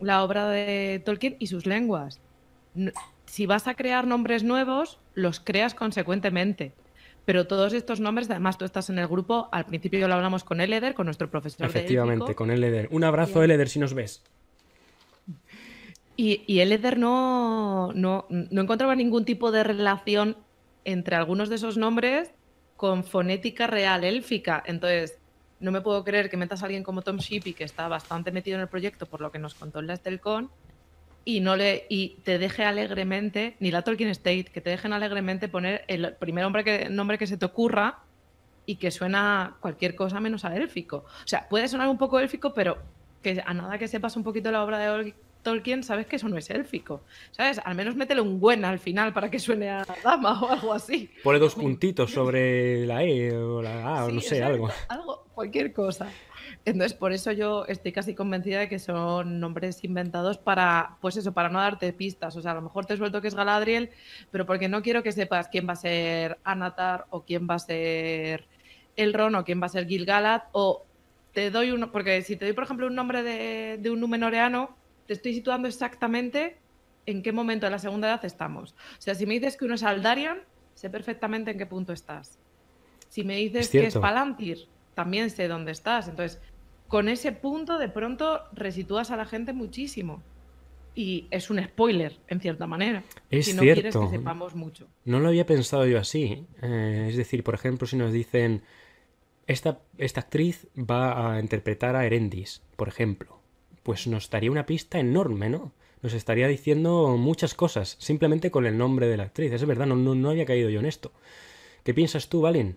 la obra de Tolkien y sus lenguas. Si vas a crear nombres nuevos, los creas consecuentemente. Pero todos estos nombres, además tú estás en el grupo, al principio lo hablamos con Eleder, con nuestro profesor. Efectivamente, de con Eleder. Un abrazo, el Eleder, si nos ves. Y, y Eleder no, no, no encontraba ningún tipo de relación entre algunos de esos nombres con fonética real élfica. Entonces, no me puedo creer que metas a alguien como Tom Shippey, que está bastante metido en el proyecto por lo que nos contó en la Estelcon, y no le y te deje alegremente, ni la Tolkien State, que te dejen alegremente poner el primer nombre que, nombre que se te ocurra y que suena cualquier cosa menos a élfico. O sea, puede sonar un poco élfico, pero que a nada que sepas un poquito la obra de Tolkien sabes que eso no es élfico, ¿sabes? Al menos métele un buen al final para que suene a dama o algo así. Pone dos puntitos sobre la E o la A, o no sé, algo. Algo, cualquier cosa. Entonces, por eso yo estoy casi convencida de que son nombres inventados para, pues eso, para no darte pistas. O sea, a lo mejor te he suelto que es Galadriel, pero porque no quiero que sepas quién va a ser Anatar o quién va a ser Elrond o quién va a ser Gilgalad o te doy uno, porque si te doy, por ejemplo, un nombre de, de un numenoreano, te estoy situando exactamente en qué momento de la segunda edad estamos. O sea, si me dices que uno es Aldarion, sé perfectamente en qué punto estás. Si me dices que es Palantir, también sé dónde estás. Entonces, con ese punto de pronto resitúas a la gente muchísimo. Y es un spoiler, en cierta manera. Es si no cierto. quieres que sepamos mucho. No lo había pensado yo así. Eh, es decir, por ejemplo, si nos dicen, esta, esta actriz va a interpretar a Erendis, por ejemplo pues nos daría una pista enorme, ¿no? Nos estaría diciendo muchas cosas, simplemente con el nombre de la actriz. Es verdad, no, no, había caído yo en esto. ¿Qué piensas tú, Valen?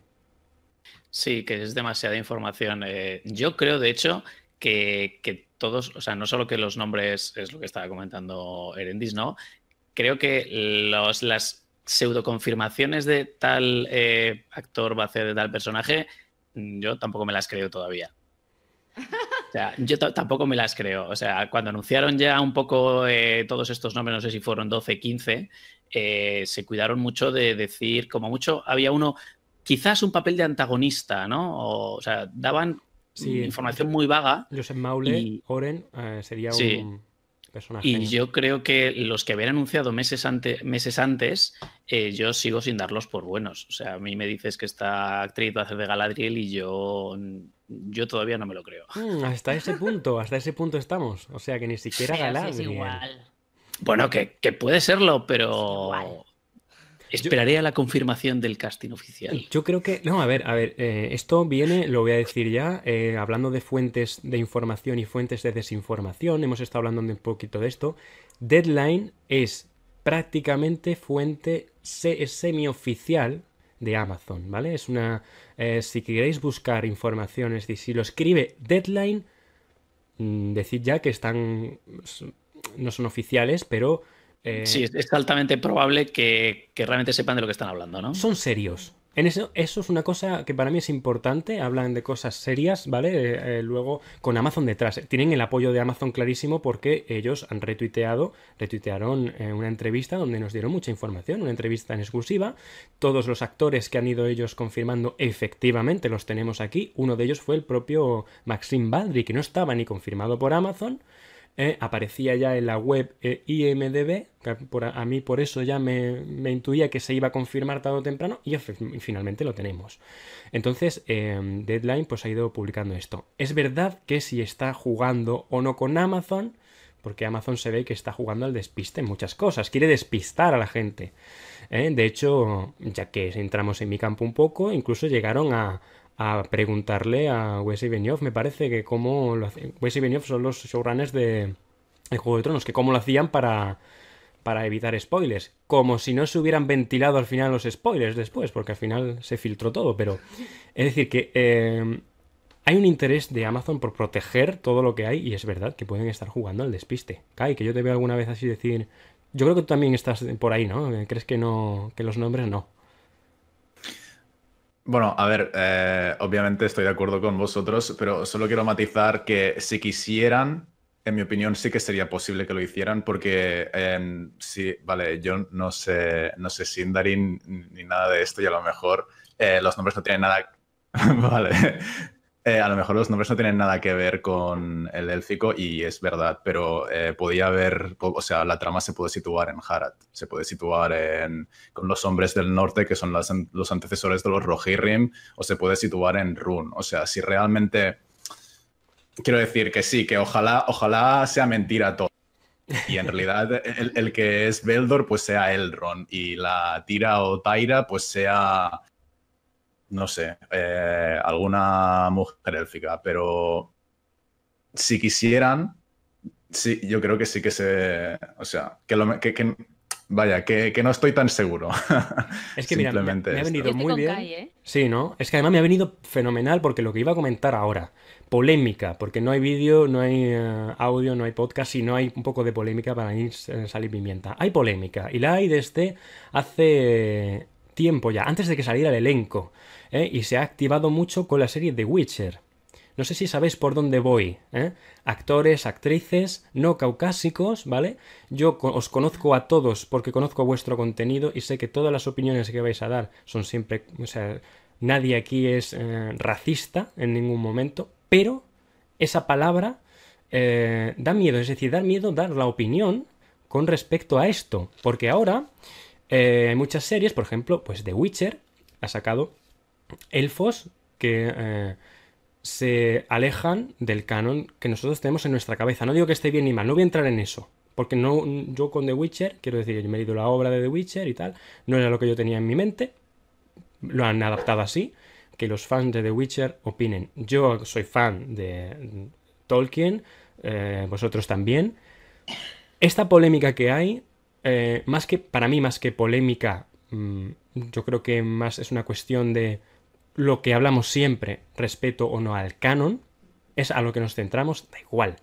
Sí, que es demasiada información. Eh, yo creo, de hecho, que, que, todos, o sea, no solo que los nombres es lo que estaba comentando Erendis, ¿no? Creo que los, las pseudoconfirmaciones de tal eh, actor va a ser de tal personaje, yo tampoco me las creo todavía. yo tampoco me las creo. O sea, cuando anunciaron ya un poco eh, todos estos nombres, no sé si fueron 12, 15, eh, se cuidaron mucho de decir, como mucho, había uno, quizás un papel de antagonista, ¿no? O, sea, daban información muy vaga. Josep Maule, y... Oren, eh, sería un, y yo creo que los que habían anunciado meses, meses antes, eh, yo sigo sin darlos por buenos. O sea, a mí me dices que esta actriz va a hacer de Galadriel y yo, yo todavía no me lo creo. Mm, hasta ese punto, hasta ese punto estamos. O sea, que ni siquiera Galadriel. Bueno, que, que, puede serlo, pero Esperaré a la confirmación del casting oficial. Yo creo que. No, a ver, a ver. Eh, esto viene, lo voy a decir ya, eh, hablando de fuentes de información y fuentes de desinformación. Hemos estado hablando un poquito de esto. Deadline es prácticamente fuente semioficial de Amazon, ¿vale? Es una. Eh, si queréis buscar informaciones, y si lo escribe Deadline, mm, decid ya que están. No son oficiales, pero eh, sí, es altamente probable que, realmente sepan de lo que están hablando, ¿no? Son serios. En eso, eso es una cosa que para mí es importante. Hablan de cosas serias, ¿vale? Eh, eh, luego, con Amazon detrás. Tienen el apoyo de Amazon clarísimo porque ellos han retuiteado, retuitearon una entrevista donde nos dieron mucha información, una entrevista en exclusiva. Todos los actores que han ido ellos confirmando, efectivamente los tenemos aquí. Uno de ellos fue el propio Maxim Baldry, que no estaba ni confirmado por Amazon eh, aparecía ya en la web eh, IMDB, a, mí por eso ya me, intuía que se iba a confirmar tarde o temprano y finalmente lo tenemos. Entonces, em, Deadline pues ha ido publicando esto. Es verdad que si está jugando o no con Amazon, porque Amazon se ve que está jugando al despiste en muchas cosas, quiere despistar a la gente. Eh, de hecho, ya que entramos en mi campo un poco, incluso llegaron a, a preguntarle a y Benioff, me parece que como lo hacían. Benioff son los showrunners de El Juego de Tronos, que cómo lo hacían para, para evitar spoilers. Como si no se hubieran ventilado al final los spoilers después, porque al final se filtró todo, pero... Es decir, que em, hay un interés de Amazon por proteger todo lo que hay, y es verdad que pueden estar jugando al despiste. Kai, que yo te veo alguna vez así decir... Yo creo que tú también estás por ahí, ¿no? ¿Crees que no que los nombres no? Bueno, a ver, eh, obviamente estoy de acuerdo con vosotros, pero solo quiero matizar que si quisieran, en mi opinión sí que sería posible que lo hicieran porque em, sí, vale, yo no sé, no sé Sindarin ni nada de esto y a lo mejor eh, los nombres no tienen nada... vale, eh, a lo mejor los nombres no tienen nada que ver con el élfico y es verdad, pero eh, podía haber, o sea, la trama se puede situar en Harad, se puede situar en, con los hombres del norte que son los antecesores de los Rohirrim, o se puede situar en Run. O sea, si realmente... Quiero decir que sí, que ojalá, ojalá sea mentira todo. Y en realidad el, que es Beldor pues sea Elrond y la Tira o Taira pues sea no sé, eh, alguna mujer élfica, pero si quisieran, sí, yo creo que sí que se. O sea, que, lo, que, que Vaya, que, no estoy tan seguro. Es que mira, me, ha venido muy bien. ¿eh? Sí, ¿no? Es que además me ha venido fenomenal porque lo que iba a comentar ahora, polémica, porque no hay vídeo, no hay eh, audio, no hay podcast y no hay un poco de polémica para salir pimienta. Hay polémica y la hay desde hace tiempo ya, antes de que saliera el elenco. ¿eh? y se ha activado mucho con la serie The Witcher. No sé si sabéis por dónde voy. ¿eh? Actores, actrices, no caucásicos, ¿vale? Yo os conozco a todos porque conozco vuestro contenido y sé que todas las opiniones que vais a dar son siempre... O sea, nadie aquí es eh, racista en ningún momento, pero esa palabra da miedo. Es decir, da miedo dar la opinión con respecto a esto. Porque ahora hay muchas series, por ejemplo, pues The Witcher ha sacado elfos que eh, se alejan del canon que nosotros tenemos en nuestra cabeza. No digo que esté bien ni mal, no voy a entrar en eso. Porque no, yo con The Witcher, quiero decir, yo me he ido la obra de The Witcher y tal, no era lo que yo tenía en mi mente, lo han adaptado así, que los fans de The Witcher opinen. Yo soy fan de Tolkien, eh, vosotros también. Esta polémica que hay, eh, más que, para mí más que polémica, mm, yo creo que más es una cuestión de lo que hablamos siempre, respeto o no al canon, es a lo que nos centramos, da igual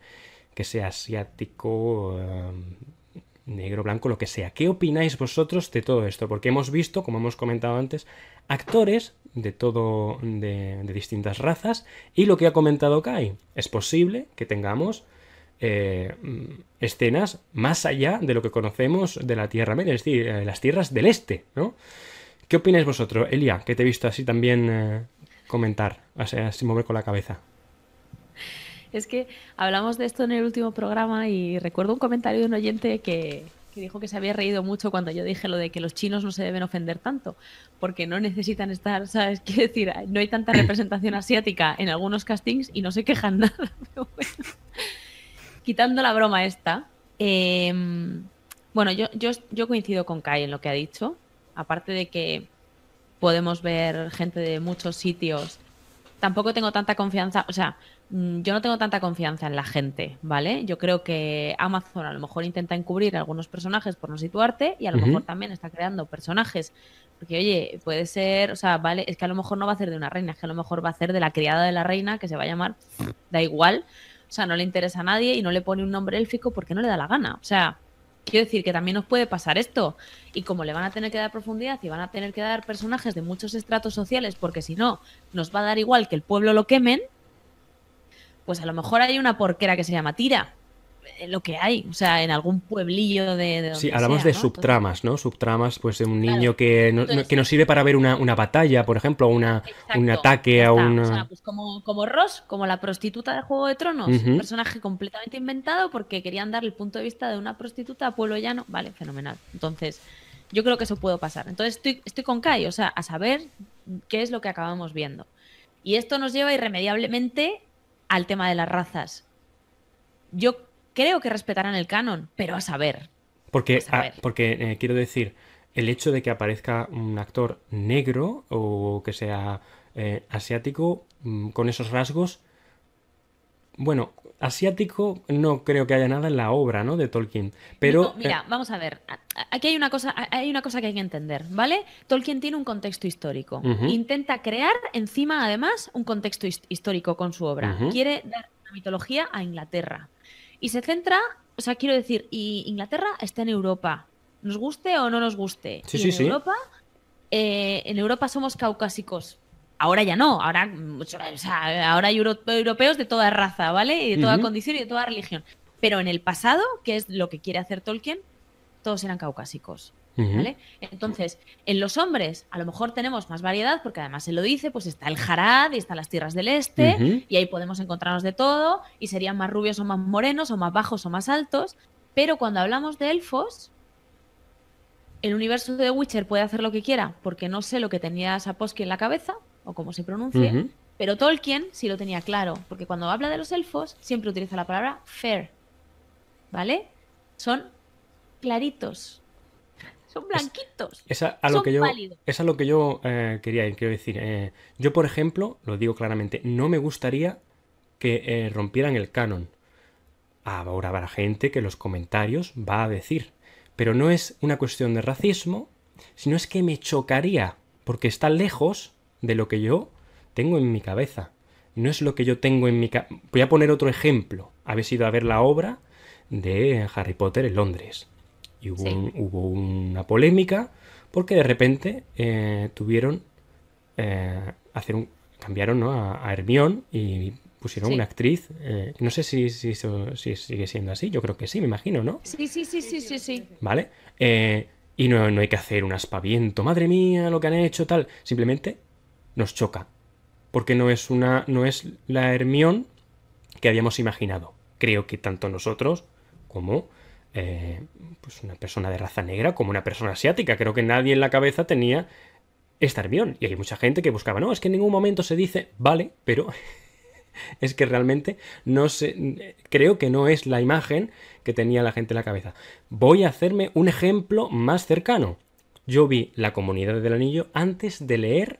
que sea asiático, eh, negro, blanco, lo que sea. ¿Qué opináis vosotros de todo esto? Porque hemos visto, como hemos comentado antes, actores de todo, de, distintas razas, y lo que ha comentado Kai, es posible que tengamos eh, mm, escenas más allá de lo que conocemos de la Tierra Media, es decir, eh, las tierras del este, ¿no? ¿Qué opináis vosotros, Elia, que te he visto así también eh, comentar, o sea, así mover con la cabeza? Es que hablamos de esto en el último programa y recuerdo un comentario de un oyente que, dijo que se había reído mucho cuando yo dije lo de que los chinos no se deben ofender tanto, porque no necesitan estar, ¿sabes? Quiero decir, no hay tanta representación asiática en algunos castings y no se quejan nada. Quitando la broma esta, em, bueno, yo, yo, yo, coincido con Kai en lo que ha dicho aparte de que podemos ver gente de muchos sitios, tampoco tengo tanta confianza, o sea, mm, yo no tengo tanta confianza en la gente, ¿vale? Yo creo que Amazon a lo mejor intenta encubrir algunos personajes por no situarte y a lo mejor también está creando personajes. Porque, oye, puede ser, o sea, vale, es que a lo mejor no va a ser de una reina, es que a lo mejor va a ser de la criada de la reina, que se va a llamar, da igual. O sea, no le interesa a nadie y no le pone un nombre élfico porque no le da la gana. O sea, Quiero decir que también nos puede pasar esto. Y como le van a tener que dar profundidad y van a tener que dar personajes de muchos estratos sociales, porque si no, nos va a dar igual que el pueblo lo quemen, pues a lo mejor hay una porquera que se llama tira. Eh, lo que hay, o sea, en algún pueblillo de... sí, hablamos de subtramas, ¿no? Subtramas, pues de un niño que, nos sirve para ver una, batalla, por ejemplo, una, un ataque a una... pues como, Ross, como la prostituta de Juego de Tronos, un personaje completamente inventado porque querían dar el punto de vista de una prostituta a pueblo llano, vale, fenomenal. Entonces, yo creo que eso puede pasar. Entonces, estoy, estoy con Kai, o sea, a saber qué es lo que acabamos viendo. Y esto nos lleva irremediablemente al tema de las razas. Yo creo que respetarán el canon, pero a saber. Porque, ah, eh, quiero decir, el hecho de que aparezca un actor negro o que sea eh, asiático mm, con esos rasgos, bueno, asiático no creo que haya nada en la obra, ¿no? De Tolkien. Pero mira, eh, vamos a ver. Aquí hay una cosa, hay una cosa que hay que entender, ¿vale? Tolkien tiene un contexto histórico. Intenta crear encima, además, un contexto histórico con su obra. Quiere dar una mitología a Inglaterra. Y se centra, o sea, quiero decir, y Inglaterra está en Europa, nos guste o no nos guste. en Europa, eh, en Europa somos caucásicos. Ahora ya no, ahora, ahora hay europeos de toda raza, ¿vale? Y de toda condición y de toda religión. Pero en el pasado, que es lo que quiere hacer Tolkien, todos eran caucásicos. ¿Vale? Entonces, en los hombres a lo mejor tenemos más variedad, porque además se lo dice, pues está el Jarad y están las tierras del este, y ahí podemos encontrarnos de todo, y serían más rubios o más morenos, o más bajos o más altos, pero cuando hablamos de elfos, el universo de Witcher puede hacer lo que quiera, porque no sé lo que tenía Saposky en la cabeza, o cómo se pronuncie, pero Tolkien sí lo tenía claro, porque cuando habla de los elfos siempre utiliza la palabra fair, ¿vale? Son claritos, son blanquitos. Es, a lo que yo, es eh, a lo que yo quería decir. Eh, yo, por ejemplo, lo digo claramente, no me gustaría que eh, rompieran el canon. Ahora habrá gente que los comentarios va a decir. Pero no es una cuestión de racismo, sino es que me chocaría, porque está lejos de lo que yo tengo en mi cabeza. No es lo que yo tengo en mi cabeza. Voy a poner otro ejemplo. Habéis ido a ver la obra de Harry Potter en Londres y hubo, una polémica porque de repente eh, tuvieron eh, hacer un, cambiaron a, Hermión y pusieron una actriz. Eh, no sé si, sigue siendo así, yo creo que sí, me imagino, ¿no? Sí, sí, sí, sí, sí, sí. Vale. y no, no, hay que hacer un aspaviento, madre mía, lo que han hecho, tal. Simplemente nos choca. Porque no es una. no es la Hermión que habíamos imaginado. Creo que tanto nosotros como eh, pues una persona de raza negra como una persona asiática. Creo que nadie en la cabeza tenía esta bien Y hay mucha gente que buscaba, no, es que en ningún momento se dice, vale, pero es que realmente no sé, creo que no es la imagen que tenía la gente en la cabeza. Voy a hacerme un ejemplo más cercano. Yo vi La Comunidad del Anillo antes de leer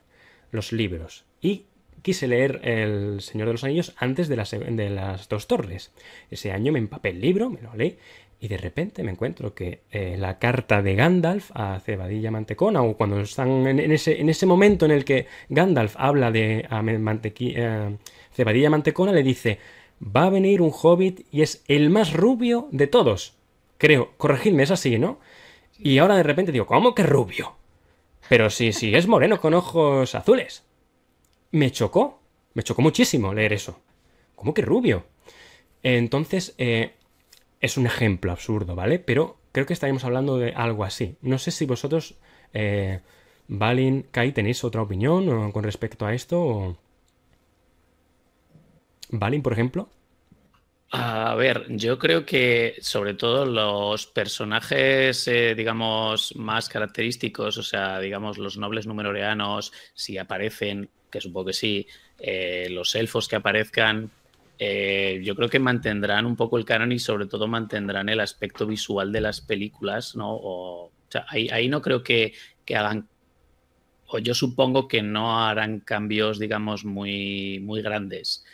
los libros y quise leer El Señor de los Anillos antes de de las dos torres. Ese año me empapé el libro, me lo leí y de repente me encuentro que eh, la carta de Gandalf a Cebadilla Mantecona, o cuando están en, ese, en ese, momento en el que Gandalf habla de a eh, Cebadilla Mantecona, le dice, va a venir un hobbit y es el más rubio de todos. Creo, corregidme, es así, ¿no? Y ahora de repente digo, ¿cómo que rubio? Pero si sí, es moreno con ojos azules. Me chocó, me chocó muchísimo leer eso. ¿Cómo que rubio? Entonces, eh, es un ejemplo absurdo, ¿vale? Pero creo que estaríamos hablando de algo así. No sé si vosotros, Valin, eh, Balin, Kai, tenéis otra opinión con respecto a esto. ¿Valin, por ejemplo. A ver, yo creo que sobre todo los personajes, eh, digamos, más característicos, o sea, digamos, los nobles numeroreanos, si aparecen, que supongo que sí, eh, los elfos que aparezcan, eh, yo creo que mantendrán un poco el canon y sobre todo mantendrán el aspecto visual de las películas, ¿no? O, ahí, no creo que, hagan, o yo supongo que no harán cambios, digamos, muy, muy grandes.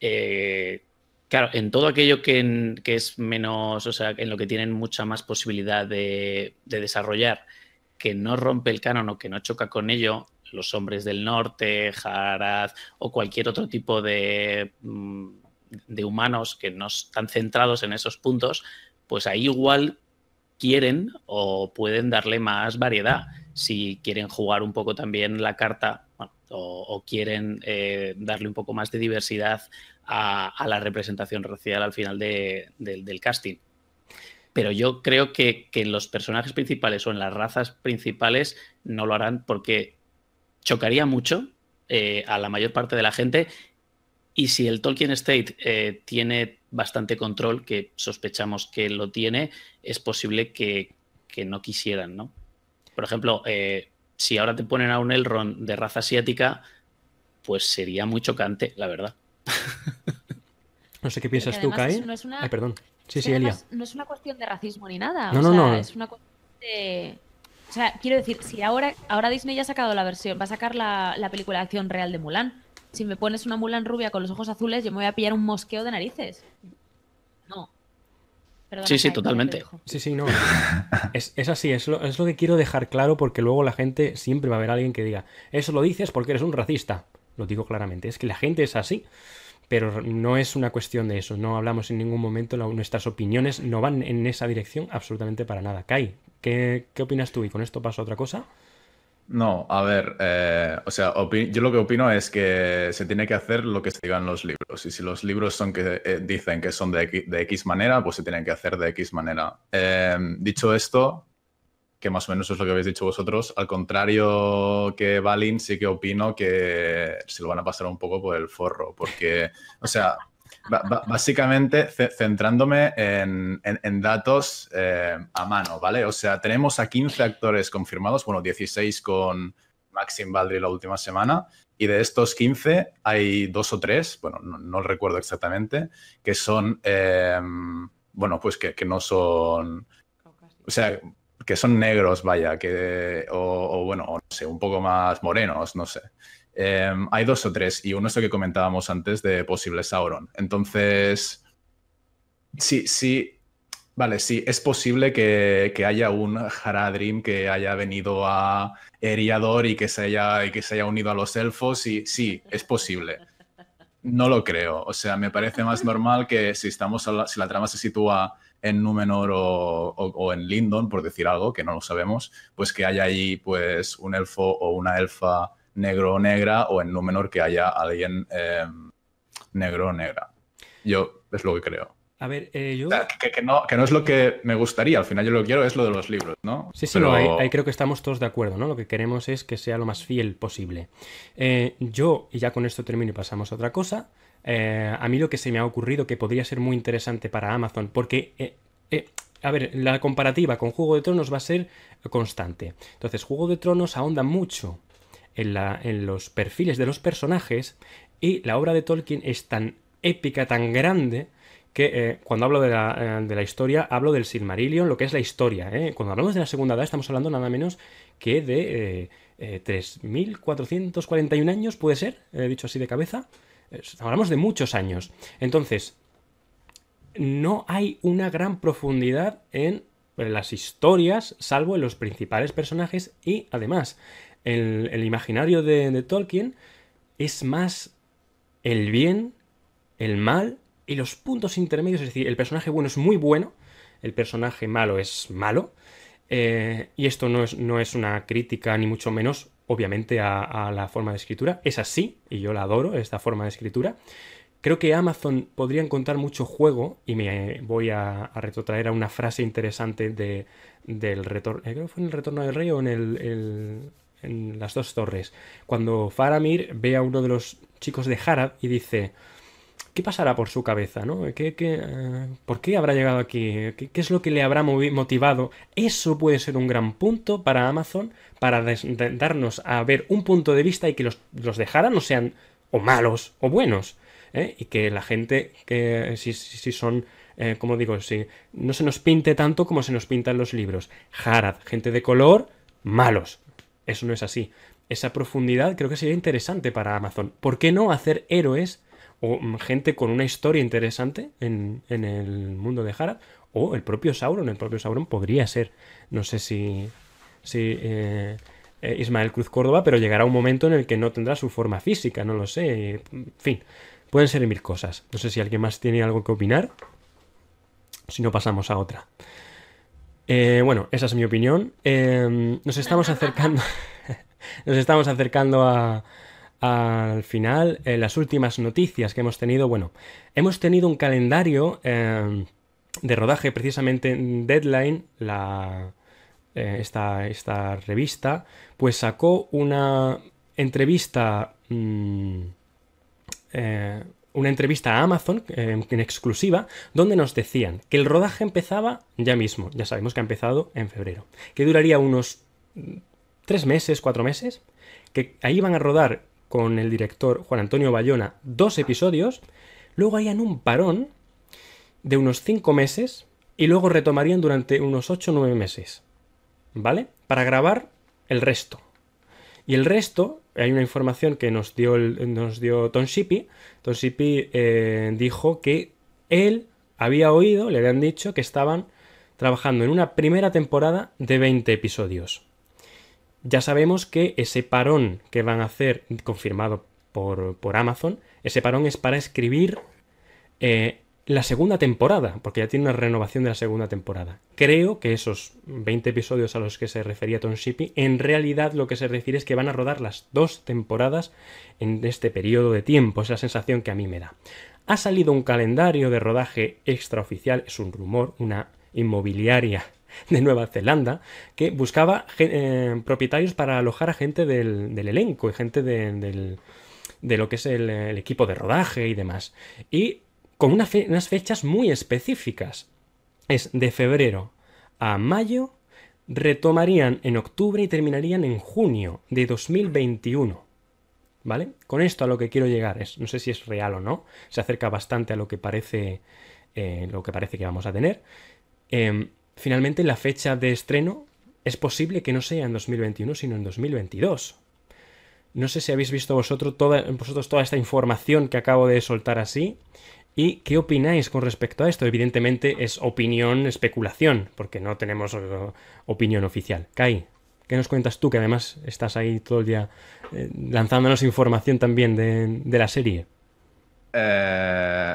Eh, claro, en todo aquello que, que, es menos, o sea, en lo que tienen mucha más posibilidad de, desarrollar, que no rompe el canon o que no choca con ello, los hombres del norte, Harad o cualquier otro tipo de... Mm, de humanos que no están centrados en esos puntos, pues ahí igual quieren o pueden darle más variedad. Si quieren jugar un poco también la carta o, quieren eh, darle un poco más de diversidad a, la representación racial al final del casting. Pero yo creo que, en los personajes principales o en las razas principales no lo harán porque chocaría mucho eh, a la mayor parte de la gente y si el Tolkien State eh, tiene bastante control, que sospechamos que lo tiene, es posible que, no quisieran, ¿no? Por ejemplo, eh, si ahora te ponen a un Elrond de raza asiática, pues sería muy chocante, la verdad. No sé qué piensas tú, Kai. No una... perdón. sí, No es una cuestión de racismo ni nada. No, no, no. Es una cuestión de... O sea, quiero decir, si ahora, ahora Disney ya ha sacado la versión, va a sacar la, la película de acción real de Mulan si me pones una en rubia con los ojos azules, yo me voy a pillar un mosqueo de narices. No. sí, sí, totalmente. Sí, sí, no. Es, así, es lo, que quiero dejar claro porque luego la gente siempre va a haber alguien que diga, eso lo dices porque eres un racista. Lo digo claramente, es que la gente es así. Pero no es una cuestión de eso, no hablamos en ningún momento, nuestras opiniones no van en esa dirección absolutamente para nada. Kai, ¿qué, ¿qué opinas tú? Y con esto paso a otra cosa. No, a ver, eh, o sea, yo lo que opino es que se tiene que hacer lo que se digan los libros. Y si los libros son que eh, dicen que son de X, de X, manera, pues se tienen que hacer de X manera. Em, dicho esto, que más o menos es lo que habéis dicho vosotros, al contrario que Valin, sí que opino que se lo van a pasar un poco por el forro. Porque, o sea, básicamente centrándome en, datos eh, a mano, ¿vale? O sea, tenemos a 15 actores confirmados, bueno, 16 con Maxim Baldry la última semana, y de estos 15 hay dos o tres, bueno, no, recuerdo exactamente, que son, em, bueno, pues que, no son, o sea, que son negros, vaya, que, o, bueno, no sé, un poco más morenos, no sé. Em, hay dos o tres, y uno es lo que comentábamos antes de posible Sauron. Entonces, sí, sí, vale, sí, es posible que, haya un Haradrim que haya venido a Eriador y que se haya, unido a los elfos, y sí, es posible. No lo creo, o sea, me parece más normal que si, estamos la, si la trama se sitúa en Númenor o, o, en Lindon, por decir algo, que no lo sabemos, pues que haya ahí pues, un elfo o una elfa negro o negra o en menor que haya alguien eh, negro o negra. Yo es lo que creo. A ver, eh, yo... que, no, es lo que me gustaría, al final yo lo quiero es lo de los libros, ¿no? Sí, sí, ahí, creo que estamos todos de acuerdo, ¿no? Lo que queremos es que sea lo más fiel posible. Eh, yo, y ya con esto termino y pasamos a otra cosa, a mí lo que se me ha ocurrido que podría ser muy interesante para Amazon, porque a ver, la comparativa con Juego de Tronos va a ser constante. Entonces, Juego de Tronos ahonda mucho en, los perfiles de los personajes y la obra de Tolkien es tan épica, tan grande, que eh, cuando hablo eh, de la, historia, hablo del Silmarillion, lo que es la historia. ¿eh? Cuando hablamos de la segunda edad, estamos hablando nada menos que de 3.441 años, puede ser, he dicho así de cabeza. hablamos de muchos años. Entonces, no hay una gran profundidad en las historias, salvo en los principales personajes y además el, imaginario de, Tolkien es más el bien, el mal y los puntos intermedios. Es decir, el personaje bueno es muy bueno, el personaje malo es malo. Eh, y esto no es, no es, una crítica, ni mucho menos, obviamente, a, la forma de escritura. Es así, y yo la adoro, esta forma de escritura. Creo que Amazon podría encontrar mucho juego, y me voy a, retrotraer a una frase interesante de, del retorno. ¿eh? creo que fue en el retorno del rey o en el, en las dos torres, cuando Faramir ve a uno de los chicos de Harad y dice, ¿qué pasará por su cabeza? ¿no? qué, eh, ¿Por qué habrá llegado aquí? ¿Qué, es lo que le habrá motivado? Eso puede ser un gran punto para Amazon, para darnos a ver un punto de vista y que los, los de Harad no sean o malos o buenos. ¿eh? Y que la gente, que si, si son... Eh, como digo, si no se nos pinte tanto como se nos pintan los libros. Harad, gente de color, malos. Eso no es así. Esa profundidad creo que sería interesante para Amazon. ¿Por qué no hacer héroes o mm, gente con una historia interesante en, el mundo de Harad? O el propio Sauron, el propio Sauron podría ser. No sé si, si eh, eh, Ismael Cruz Córdoba, pero llegará un momento en el que no tendrá su forma física, no lo sé. En mm, fin, pueden ser mil cosas. No sé si alguien más tiene algo que opinar. Si no, pasamos a otra. Eh, bueno, esa es mi opinión. Em, nos estamos acercando. nos estamos acercando al final. Eh, las últimas noticias que hemos tenido. Bueno, hemos tenido un calendario em, de rodaje, precisamente en Deadline, eh, esta, esta, revista, pues sacó una entrevista. Mm, una entrevista a Amazon eh, en exclusiva donde nos decían que el rodaje empezaba ya mismo, ya sabemos que ha empezado en febrero, que duraría unos mm, tres meses, cuatro meses, que ahí van a rodar con el director Juan Antonio Bayona dos episodios, luego harían un parón de unos cinco meses y luego retomarían durante unos ocho o nueve meses, ¿vale? Para grabar el resto, y el resto, hay una información que nos dio, nos dio Tom eh, dijo que él había oído, le habían dicho que estaban trabajando en una primera temporada de 20 episodios. Ya sabemos que ese parón que van a hacer, confirmado por, por Amazon, ese parón es para escribir eh, la segunda temporada, porque ya tiene una renovación de la segunda temporada. Creo que esos 20 episodios a los que se refería Tom Shippey, en realidad lo que se refiere es que van a rodar las dos temporadas en este periodo de tiempo, es la sensación que a mí me da. Ha salido un calendario de rodaje extraoficial, es un rumor, una inmobiliaria de Nueva Zelanda, que buscaba eh, propietarios para alojar a gente del, elenco y gente de, del, de lo que es el equipo de rodaje y demás. Y con unas fechas muy específicas. Es de febrero a mayo, retomarían en octubre y terminarían en junio de 2021. ¿Vale? Con esto a lo que quiero llegar es, no sé si es real o no, se acerca bastante a lo que parece, eh, lo que, parece que vamos a tener. Em, finalmente la fecha de estreno es posible que no sea en 2021, sino en 2022. No sé si habéis visto vosotros vosotros toda esta información que acabo de soltar así. ¿Y qué opináis con respecto a esto? Evidentemente es opinión, especulación, porque no tenemos eh, opinión oficial. Kai, ¿qué nos cuentas tú? Que además estás ahí todo el día eh, lanzándonos información también de, la serie. Eh,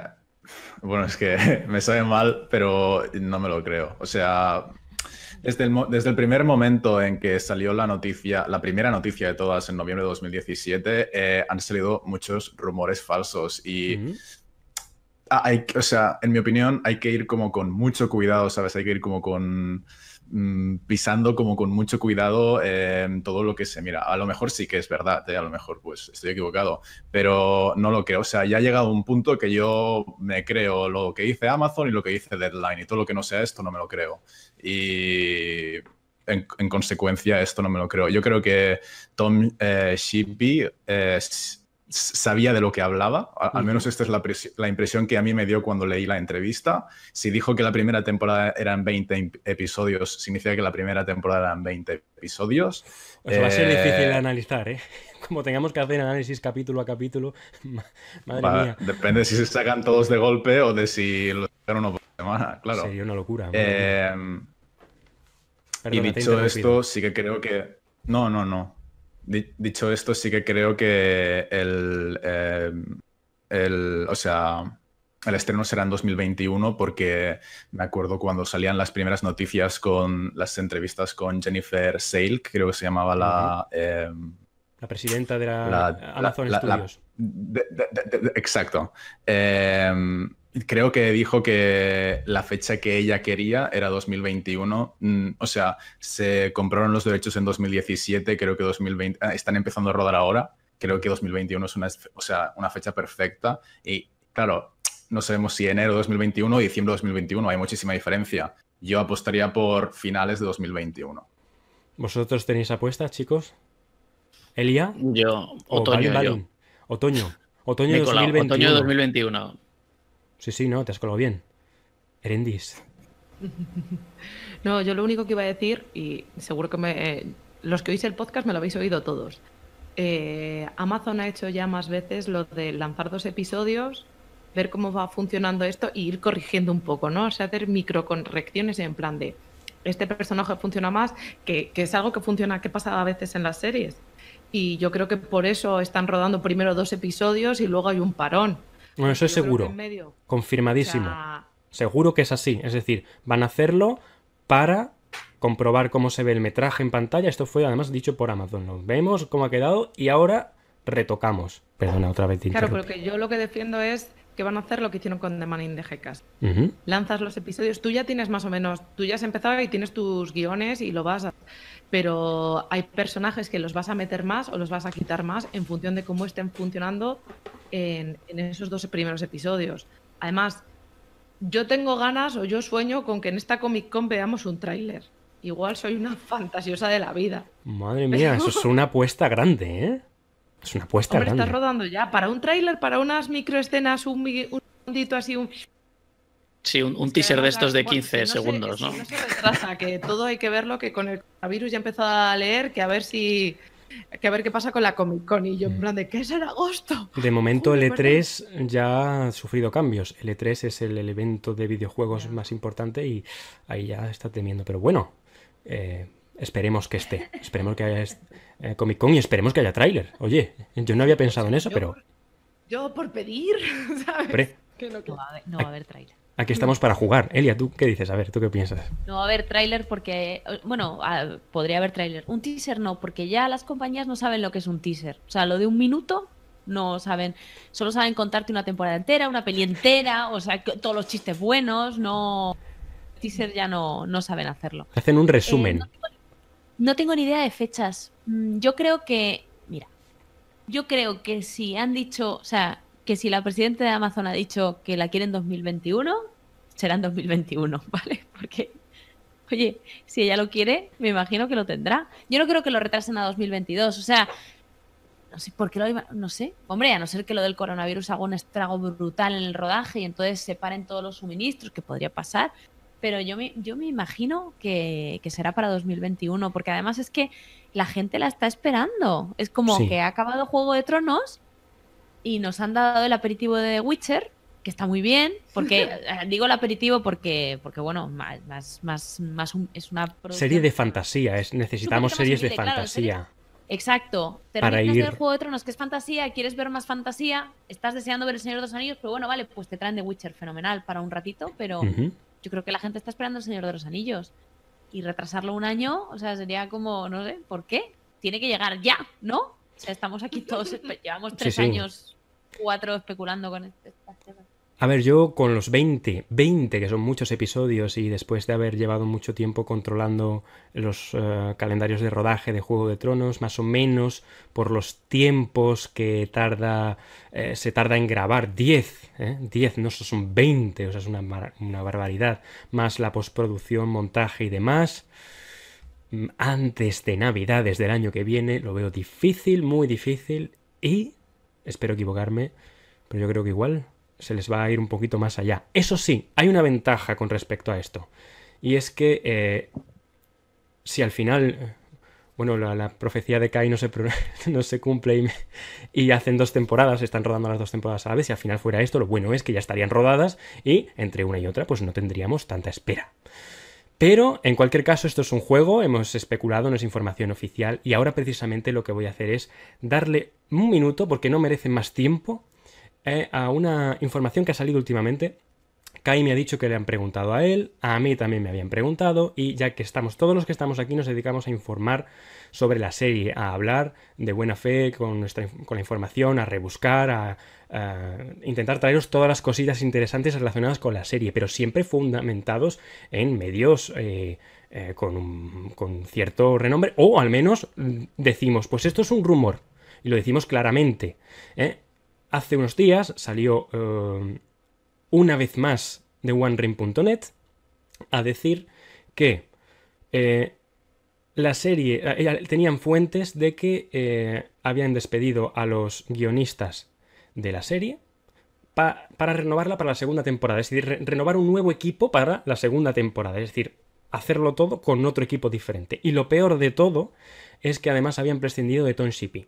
bueno, es que me sabe mal, pero no me lo creo. O sea, desde el, primer momento en que salió la noticia, la primera noticia de todas en noviembre de 2017, han salido muchos rumores falsos y... Ah, o sea, en mi opinión, hay que ir como con mucho cuidado, ¿sabes? Hay que ir como con mm, pisando como con mucho cuidado en em, todo lo que se mira. A lo mejor sí que es verdad, ¿eh? a lo mejor pues estoy equivocado, pero no lo creo. O sea, ya ha llegado un punto que yo me creo lo que dice Amazon y lo que dice Deadline y todo lo que no sea esto no me lo creo. Y en, consecuencia esto no me lo creo. Yo creo que Tom eh, es sabía de lo que hablaba, al menos esta es la, impresión que a mí me dio cuando leí la entrevista. Si dijo que la primera temporada eran 20 em-, episodios, significa que la primera temporada eran 20 episodios. va a ser difícil de eh, analizar, ¿eh? Como tengamos que hacer análisis capítulo a capítulo, madre mía. Depende si se sacan todos de golpe o de si lo sacan uno por semana, claro. Sería una locura. Em, y dicho esto, sí que creo que... No, no, no. Dicho esto, sí que creo que el, eh, o sea, el estreno será en 2021 porque me acuerdo cuando salían las primeras noticias con las entrevistas con Jennifer Sale, que creo que se llamaba la... Eh, la presidenta de la, Amazon Studios. exacto. Eh, Creo que dijo que la fecha que ella quería era 2021. Mm, o sea, se compraron los derechos en 2017, creo que 2020. Ah, están empezando a rodar ahora. Creo que 2021 es una, o sea, una fecha perfecta. Y claro, no sabemos si enero 2021 o diciembre 2021. Hay muchísima diferencia. Yo apostaría por finales de 2021. ¿Vosotros tenéis apuestas, chicos? ¿Elia? Yo, otoño. Otoño. Otoño, de 2021. otoño 2021. Sí, sí, no, te has colado bien. Erendis. No, yo lo único que iba a decir, y seguro que eh, los que oís el podcast me lo habéis oído todos. Eh, Amazon ha hecho ya más veces lo de lanzar dos episodios, ver cómo va funcionando esto y ir corrigiendo un poco, ¿no? O sea, hacer microcorrecciones en plan de este personaje funciona más, que, que es algo que funciona, que pasa a veces en las series. Y yo creo que por eso están rodando primero dos episodios y luego hay un parón bueno, eso es seguro. Confirmadísimo. Seguro que es así. Es decir, van a hacerlo para comprobar cómo se ve el metraje en pantalla. Esto fue además dicho por Amazon. vemos cómo ha quedado y ahora retocamos. Perdona, otra vez. Te claro, pero yo lo que defiendo es que van a hacer lo que hicieron con The Man in the Lanzas los episodios, tú ya tienes más o menos, tú ya has empezado y tienes tus guiones y lo vas a pero hay personajes que los vas a meter más o los vas a quitar más en función de cómo estén funcionando en, esos dos primeros episodios. Además, yo tengo ganas o yo sueño con que en esta Comic Con veamos un tráiler. Igual soy una fantasiosa de la vida. Madre mía, eso es una apuesta grande, ¿eh? Es una apuesta Hombre, grande. Estás rodando ya para un tráiler, para unas microescenas, un, un así, un Sí, un, teaser de estos de 15 segundos, ¿no? se que todo hay que verlo, que con el coronavirus ya he empezado a leer, que a ver si que a ver qué pasa con la Comic Con y yo en mm. plan de que es en agosto? De momento el E3 pues e ya ha sufrido cambios. El E3 es el, evento de videojuegos más importante y ahí ya está temiendo. Pero bueno, eh, esperemos que esté. Esperemos que haya eh, Comic Con y esperemos que haya tráiler. Oye, yo no había pensado en eso, pero... Yo por pedir, ¿sabes? no, va a haber, no va a haber tráiler. Aquí estamos para jugar. Elia, ¿tú qué dices? A ver, ¿tú qué piensas? No a haber tráiler porque, bueno, podría haber tráiler. Un teaser no, porque ya las compañías no saben lo que es un teaser. O sea, lo de un minuto no saben, solo saben contarte una temporada entera, una peli entera, o sea, todos los chistes buenos, no... Teaser ya no, no saben hacerlo. Hacen un resumen. Eh, no, tengo, no tengo ni idea de fechas. Mm, yo creo que, mira, yo creo que si han dicho, o sea, que si la presidenta de Amazon ha dicho que la quiere en 2021, será en 2021, ¿vale? Porque, oye, si ella lo quiere, me imagino que lo tendrá. Yo no creo que lo retrasen a 2022, o sea, no sé por qué lo no sé. Hombre, a no ser que lo del coronavirus haga un estrago brutal en el rodaje y entonces se paren todos los suministros, que podría pasar. Pero yo me, yo me imagino que, será para 2021, porque además es que la gente la está esperando. Es como que ha acabado Juego de Tronos y nos han dado el aperitivo de Witcher, que está muy bien, porque eh, digo el aperitivo porque, porque bueno, más, más, más, es una serie de fantasía, es, necesitamos series de fantasía. Exacto, terminas ir... el Juego de Tronos que es fantasía, quieres ver más fantasía, estás deseando ver El Señor de los Anillos, pero bueno, vale, pues te traen de Witcher fenomenal para un ratito, pero yo creo que la gente está esperando El Señor de los Anillos y retrasarlo un año, o sea, sería como, no sé, ¿por qué? Tiene que llegar ya, ¿no? estamos aquí todos, llevamos tres años, cuatro especulando con este tema. A ver, yo con los 20, 20 que son muchos episodios y después de haber llevado mucho tiempo controlando los eh, calendarios de rodaje de Juego de Tronos, más o menos por los tiempos que tarda, eh, se tarda en grabar 10, 10, ¿eh? no son 20, o sea, es una, una barbaridad, más la postproducción, montaje y demás antes de Navidades del año que viene. Lo veo difícil, muy difícil y espero equivocarme, pero yo creo que igual se les va a ir un poquito más allá. Eso sí, hay una ventaja con respecto a esto. Y es que eh, si al final, bueno, la, profecía de Kai no se, cumple y, y, hacen dos temporadas, están rodando las dos temporadas a la vez, si al final fuera esto, lo bueno es que ya estarían rodadas y entre una y otra pues no tendríamos tanta espera. Pero en cualquier caso, esto es un juego, hemos especulado, no es información oficial, y ahora precisamente lo que voy a hacer es darle un minuto, porque no merece más tiempo, eh, a una información que ha salido últimamente Kai me ha dicho que le han preguntado a él, a mí también me habían preguntado, y ya que estamos, todos los que estamos aquí nos dedicamos a informar sobre la serie, a hablar de buena fe con, con la información, a rebuscar, a, intentar traeros todas las cositas interesantes relacionadas con la serie, pero siempre fundamentados en medios eh, eh, con, cierto renombre, o al menos decimos, pues esto es un rumor, y lo decimos claramente. ¿eh? Hace unos días salió una vez más de OneRing.net a decir que eh, la serie eh, tenían fuentes de que eh, habían despedido a los guionistas de la serie para renovarla para la segunda temporada, es decir, renovar un nuevo equipo para la segunda temporada, es decir, hacerlo todo con otro equipo diferente. Y lo peor de todo es que además habían prescindido de Tom Shippey.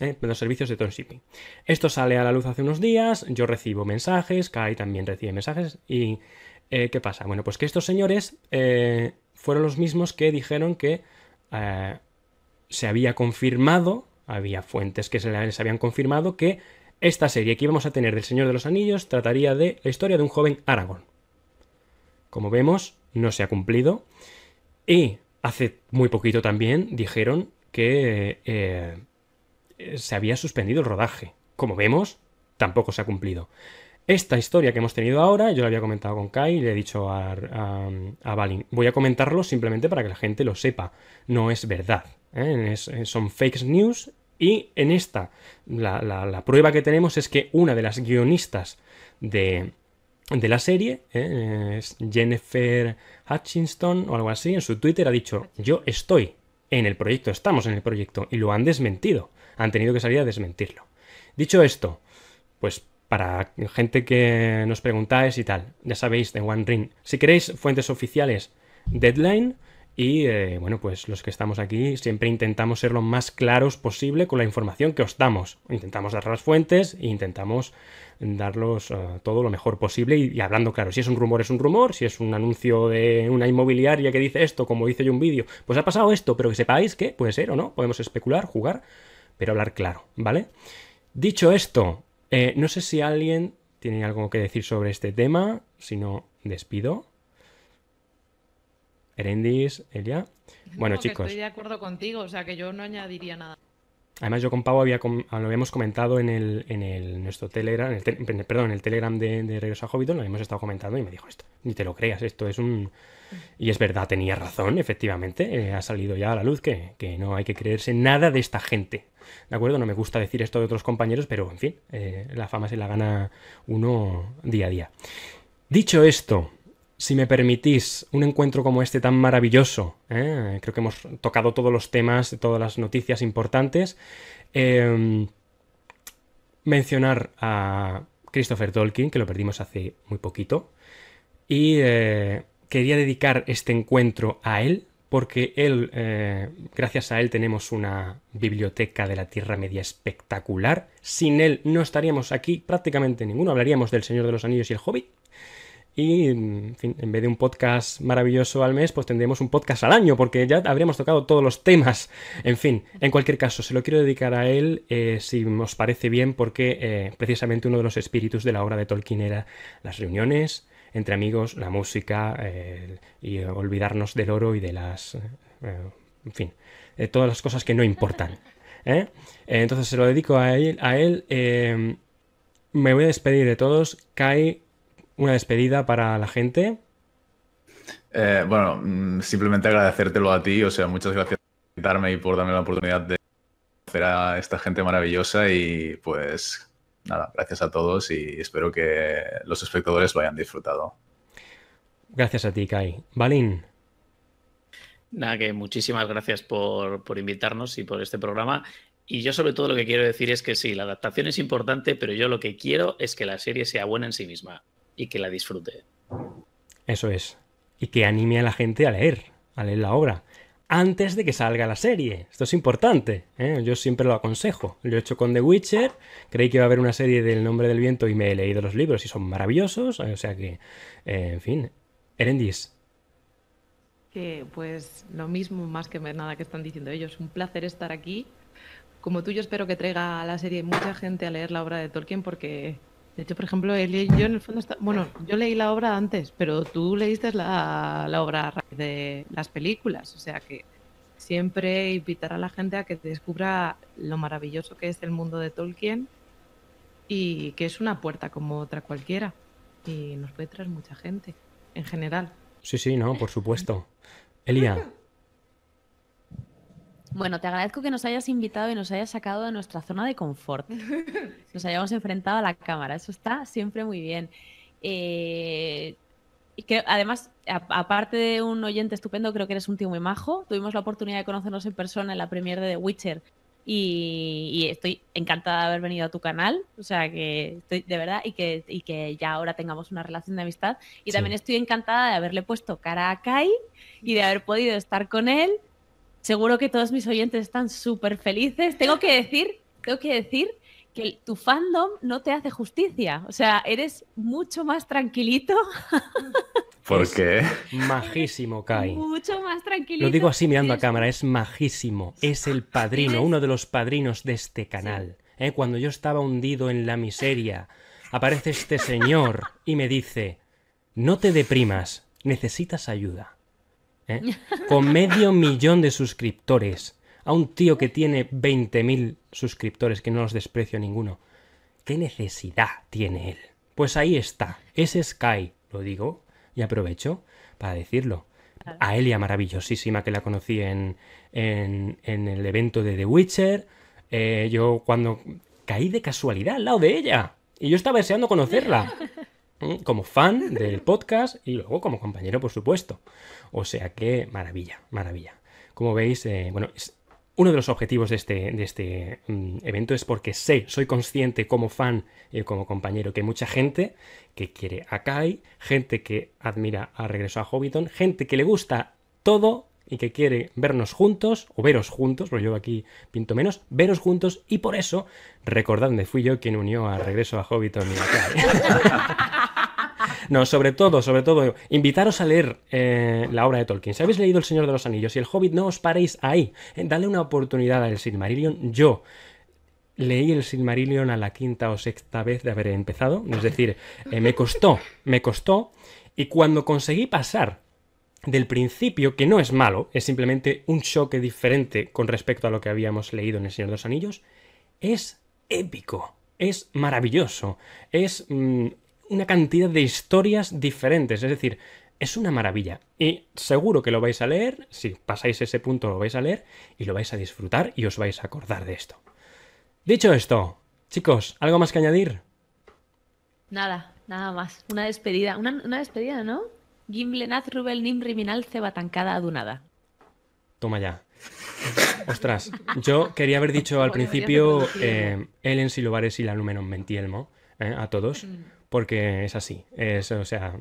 ¿eh? los servicios de tonshipping Esto sale a la luz hace unos días, yo recibo mensajes, Kai también recibe mensajes y eh, ¿qué pasa? Bueno, pues que estos señores eh, fueron los mismos que dijeron que eh, se había confirmado, había fuentes que se les habían confirmado que esta serie que íbamos a tener del Señor de los Anillos trataría de la historia de un joven Aragorn. Como vemos, no se ha cumplido. Y hace muy poquito también dijeron que eh, se había suspendido el rodaje. Como vemos, tampoco se ha cumplido. Esta historia que hemos tenido ahora, yo la había comentado con Kai y le he dicho a, Balin, voy a comentarlo simplemente para que la gente lo sepa. No es verdad. ¿eh? Eh, son fake news y en esta, la, prueba que tenemos es que una de las guionistas de, la serie, es Jennifer Hutchinson o algo así, en su Twitter ha dicho, yo estoy en el proyecto, estamos en el proyecto, y lo han desmentido han tenido que salir a desmentirlo. Dicho esto, pues para gente que nos preguntáis y tal, ya sabéis de One Ring. Si queréis fuentes oficiales, Deadline y eh, bueno, pues los que estamos aquí siempre intentamos ser lo más claros posible con la información que os damos. Intentamos dar las fuentes e intentamos darlos eh, todo lo mejor posible y, y, hablando claro. Si es un rumor, es un rumor. Si es un anuncio de una inmobiliaria que dice esto, como hice yo un vídeo, pues ha pasado esto, pero que sepáis que puede ser o no. Podemos especular, jugar pero hablar claro, ¿vale? Dicho esto, eh, no sé si alguien tiene algo que decir sobre este tema, si no, despido. Herendis, Elia. Bueno, no, chicos. Estoy de acuerdo contigo, o sea que yo no añadiría nada. Además, yo con Pau había ah, lo habíamos comentado en el, en el nuestro Telegram, perdón, en el Telegram de, de a Hobbiton, lo habíamos estado comentando y me dijo esto, ni te lo creas, esto es un, y es verdad, tenía razón, efectivamente, eh, ha salido ya a la luz que, no hay que creerse nada de esta gente. ¿De acuerdo? No me gusta decir esto de otros compañeros, pero en fin, eh, la fama se la gana uno día a día. Dicho esto, si me permitís, un encuentro como este tan maravilloso, ¿eh? creo que hemos tocado todos los temas, todas las noticias importantes, em, mencionar a Christopher Tolkien, que lo perdimos hace muy poquito, y quería dedicar este encuentro a él porque él, eh, gracias a él tenemos una biblioteca de la Tierra Media espectacular. Sin él no estaríamos aquí prácticamente ninguno. Hablaríamos del Señor de los Anillos y el Hobbit. Y, en fin, en vez de un podcast maravilloso al mes, pues tendríamos un podcast al año, porque ya habríamos tocado todos los temas. En fin, en cualquier caso, se lo quiero dedicar a él, eh, si os parece bien, porque eh, precisamente uno de los espíritus de la obra de Tolkien era las reuniones, entre amigos, la música eh, y olvidarnos del oro y de las... Eh, en fin, de todas las cosas que no importan. ¿eh? Entonces se lo dedico a él. A él me voy a despedir de todos. Kai, una despedida para la gente. bueno, mm, simplemente agradecértelo a ti, o sea, muchas gracias por invitarme y por darme la oportunidad de conocer a esta gente maravillosa y pues nada, gracias a todos y espero que los espectadores lo hayan disfrutado. Gracias a ti, Kai. Balín. Nada, que muchísimas gracias por, por invitarnos y por este programa. Y yo sobre todo lo que quiero decir es que sí, la adaptación es importante, pero yo lo que quiero es que la serie sea buena en sí misma y que la disfrute. Eso es. Y que anime a la gente a leer, a leer la obra antes de que salga la serie. Esto es importante, ¿eh? yo siempre lo aconsejo. Lo he hecho con The Witcher, creí que iba a haber una serie del Nombre del Viento y me he leído los libros y son maravillosos, o sea que, eh, en fin, Erendis. Que pues lo mismo más que nada que están diciendo ellos, un placer estar aquí. Como tú, yo espero que traiga a la serie mucha gente a leer la obra de Tolkien porque de hecho, por ejemplo, él y yo en el fondo Bueno, yo leí la obra antes, pero tú leíste la, la obra de las películas. O sea que siempre invitar a la gente a que descubra lo maravilloso que es el mundo de Tolkien y que es una puerta como otra cualquiera. Y nos puede traer mucha gente, en general. Sí, sí, no, por supuesto. Elia, Bueno, te agradezco que nos hayas invitado y nos hayas sacado de nuestra zona de confort. Nos hayamos enfrentado a la cámara, eso está siempre muy bien. Eh, que, además, aparte de un oyente estupendo, creo que eres un tío muy majo. Tuvimos la oportunidad de conocernos en persona en la premiere de The Witcher y, estoy encantada de haber venido a tu canal, o sea que estoy de verdad y que, que ya ahora tengamos una relación de amistad. Y también estoy encantada de haberle puesto cara a Kai y de haber podido estar con él Seguro que todos mis oyentes están súper felices. Tengo que decir, tengo que decir que tu fandom no te hace justicia. O sea, eres mucho más tranquilito. ¿Por qué? Majísimo, Kai. Mucho más tranquilito. Lo digo así mirando a cámara, es majísimo. Es el padrino, uno de los padrinos de este canal. ¿Eh? Cuando yo estaba hundido en la miseria, aparece este señor y me dice, no te deprimas, necesitas ayuda. ¿eh? con medio millón de suscriptores, a un tío que tiene 20.000 suscriptores, que no los desprecio ninguno. ¿Qué necesidad tiene él? Pues ahí está, es Sky, lo digo, y aprovecho para decirlo. A Elia maravillosísima que la conocí en, en, el evento de The Witcher. Eh, yo cuando caí de casualidad al lado de ella. Y yo estaba deseando conocerla. ¿eh? Como fan del podcast y luego como compañero, por supuesto. O sea que maravilla, maravilla. Como veis, eh, bueno, uno de los objetivos de este, este mm, evento es porque sé, soy consciente como fan, y como compañero, que mucha gente que quiere a gente que admira a Regreso a Hobbiton, gente que le gusta todo y que quiere vernos juntos, o veros juntos, porque yo aquí pinto menos, veros juntos, y por eso recordadme, fui yo quien unió a Regreso a Hobbiton y a No, sobre todo, sobre todo, invitaros a leer eh, la obra de Tolkien. Si habéis leído El Señor de los Anillos y El Hobbit, no os paréis ahí. Dadle eh, dale una oportunidad al Silmarillion. Yo leí el Silmarillion a la quinta o sexta vez de haber empezado. Es decir, eh, me costó, me costó. Y cuando conseguí pasar del principio, que no es malo, es simplemente un choque diferente con respecto a lo que habíamos leído en El Señor de los Anillos, es épico, es maravilloso, es mm, una cantidad de historias diferentes. Es decir, es una maravilla. Y seguro que lo vais a leer, si pasáis ese punto lo vais a leer y lo vais a disfrutar y os vais a acordar de esto. Dicho esto, chicos, ¿algo más que añadir? Nada, nada más. Una despedida, una, una despedida, ¿no? Gimblenaz Rubel Nim Riminal Cebatancada Adunada. Toma ya. Ostras, yo quería haber dicho al principio eh, en Silobares y la Numenon Mentielmo eh, a todos, mm porque es así. o sea,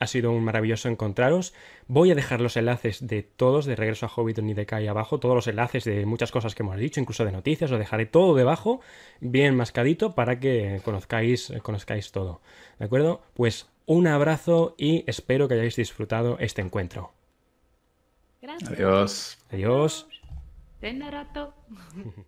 ha sido un maravilloso encontraros. Voy a dejar los enlaces de todos, de regreso a Hobbit, ni de Kai abajo, todos los enlaces de muchas cosas que hemos dicho, incluso de noticias, lo dejaré todo debajo, bien mascadito, para que conozcáis, conozcáis todo. ¿De acuerdo? Pues un abrazo y espero que hayáis disfrutado este encuentro. Gracias. Adiós. Adiós. rato.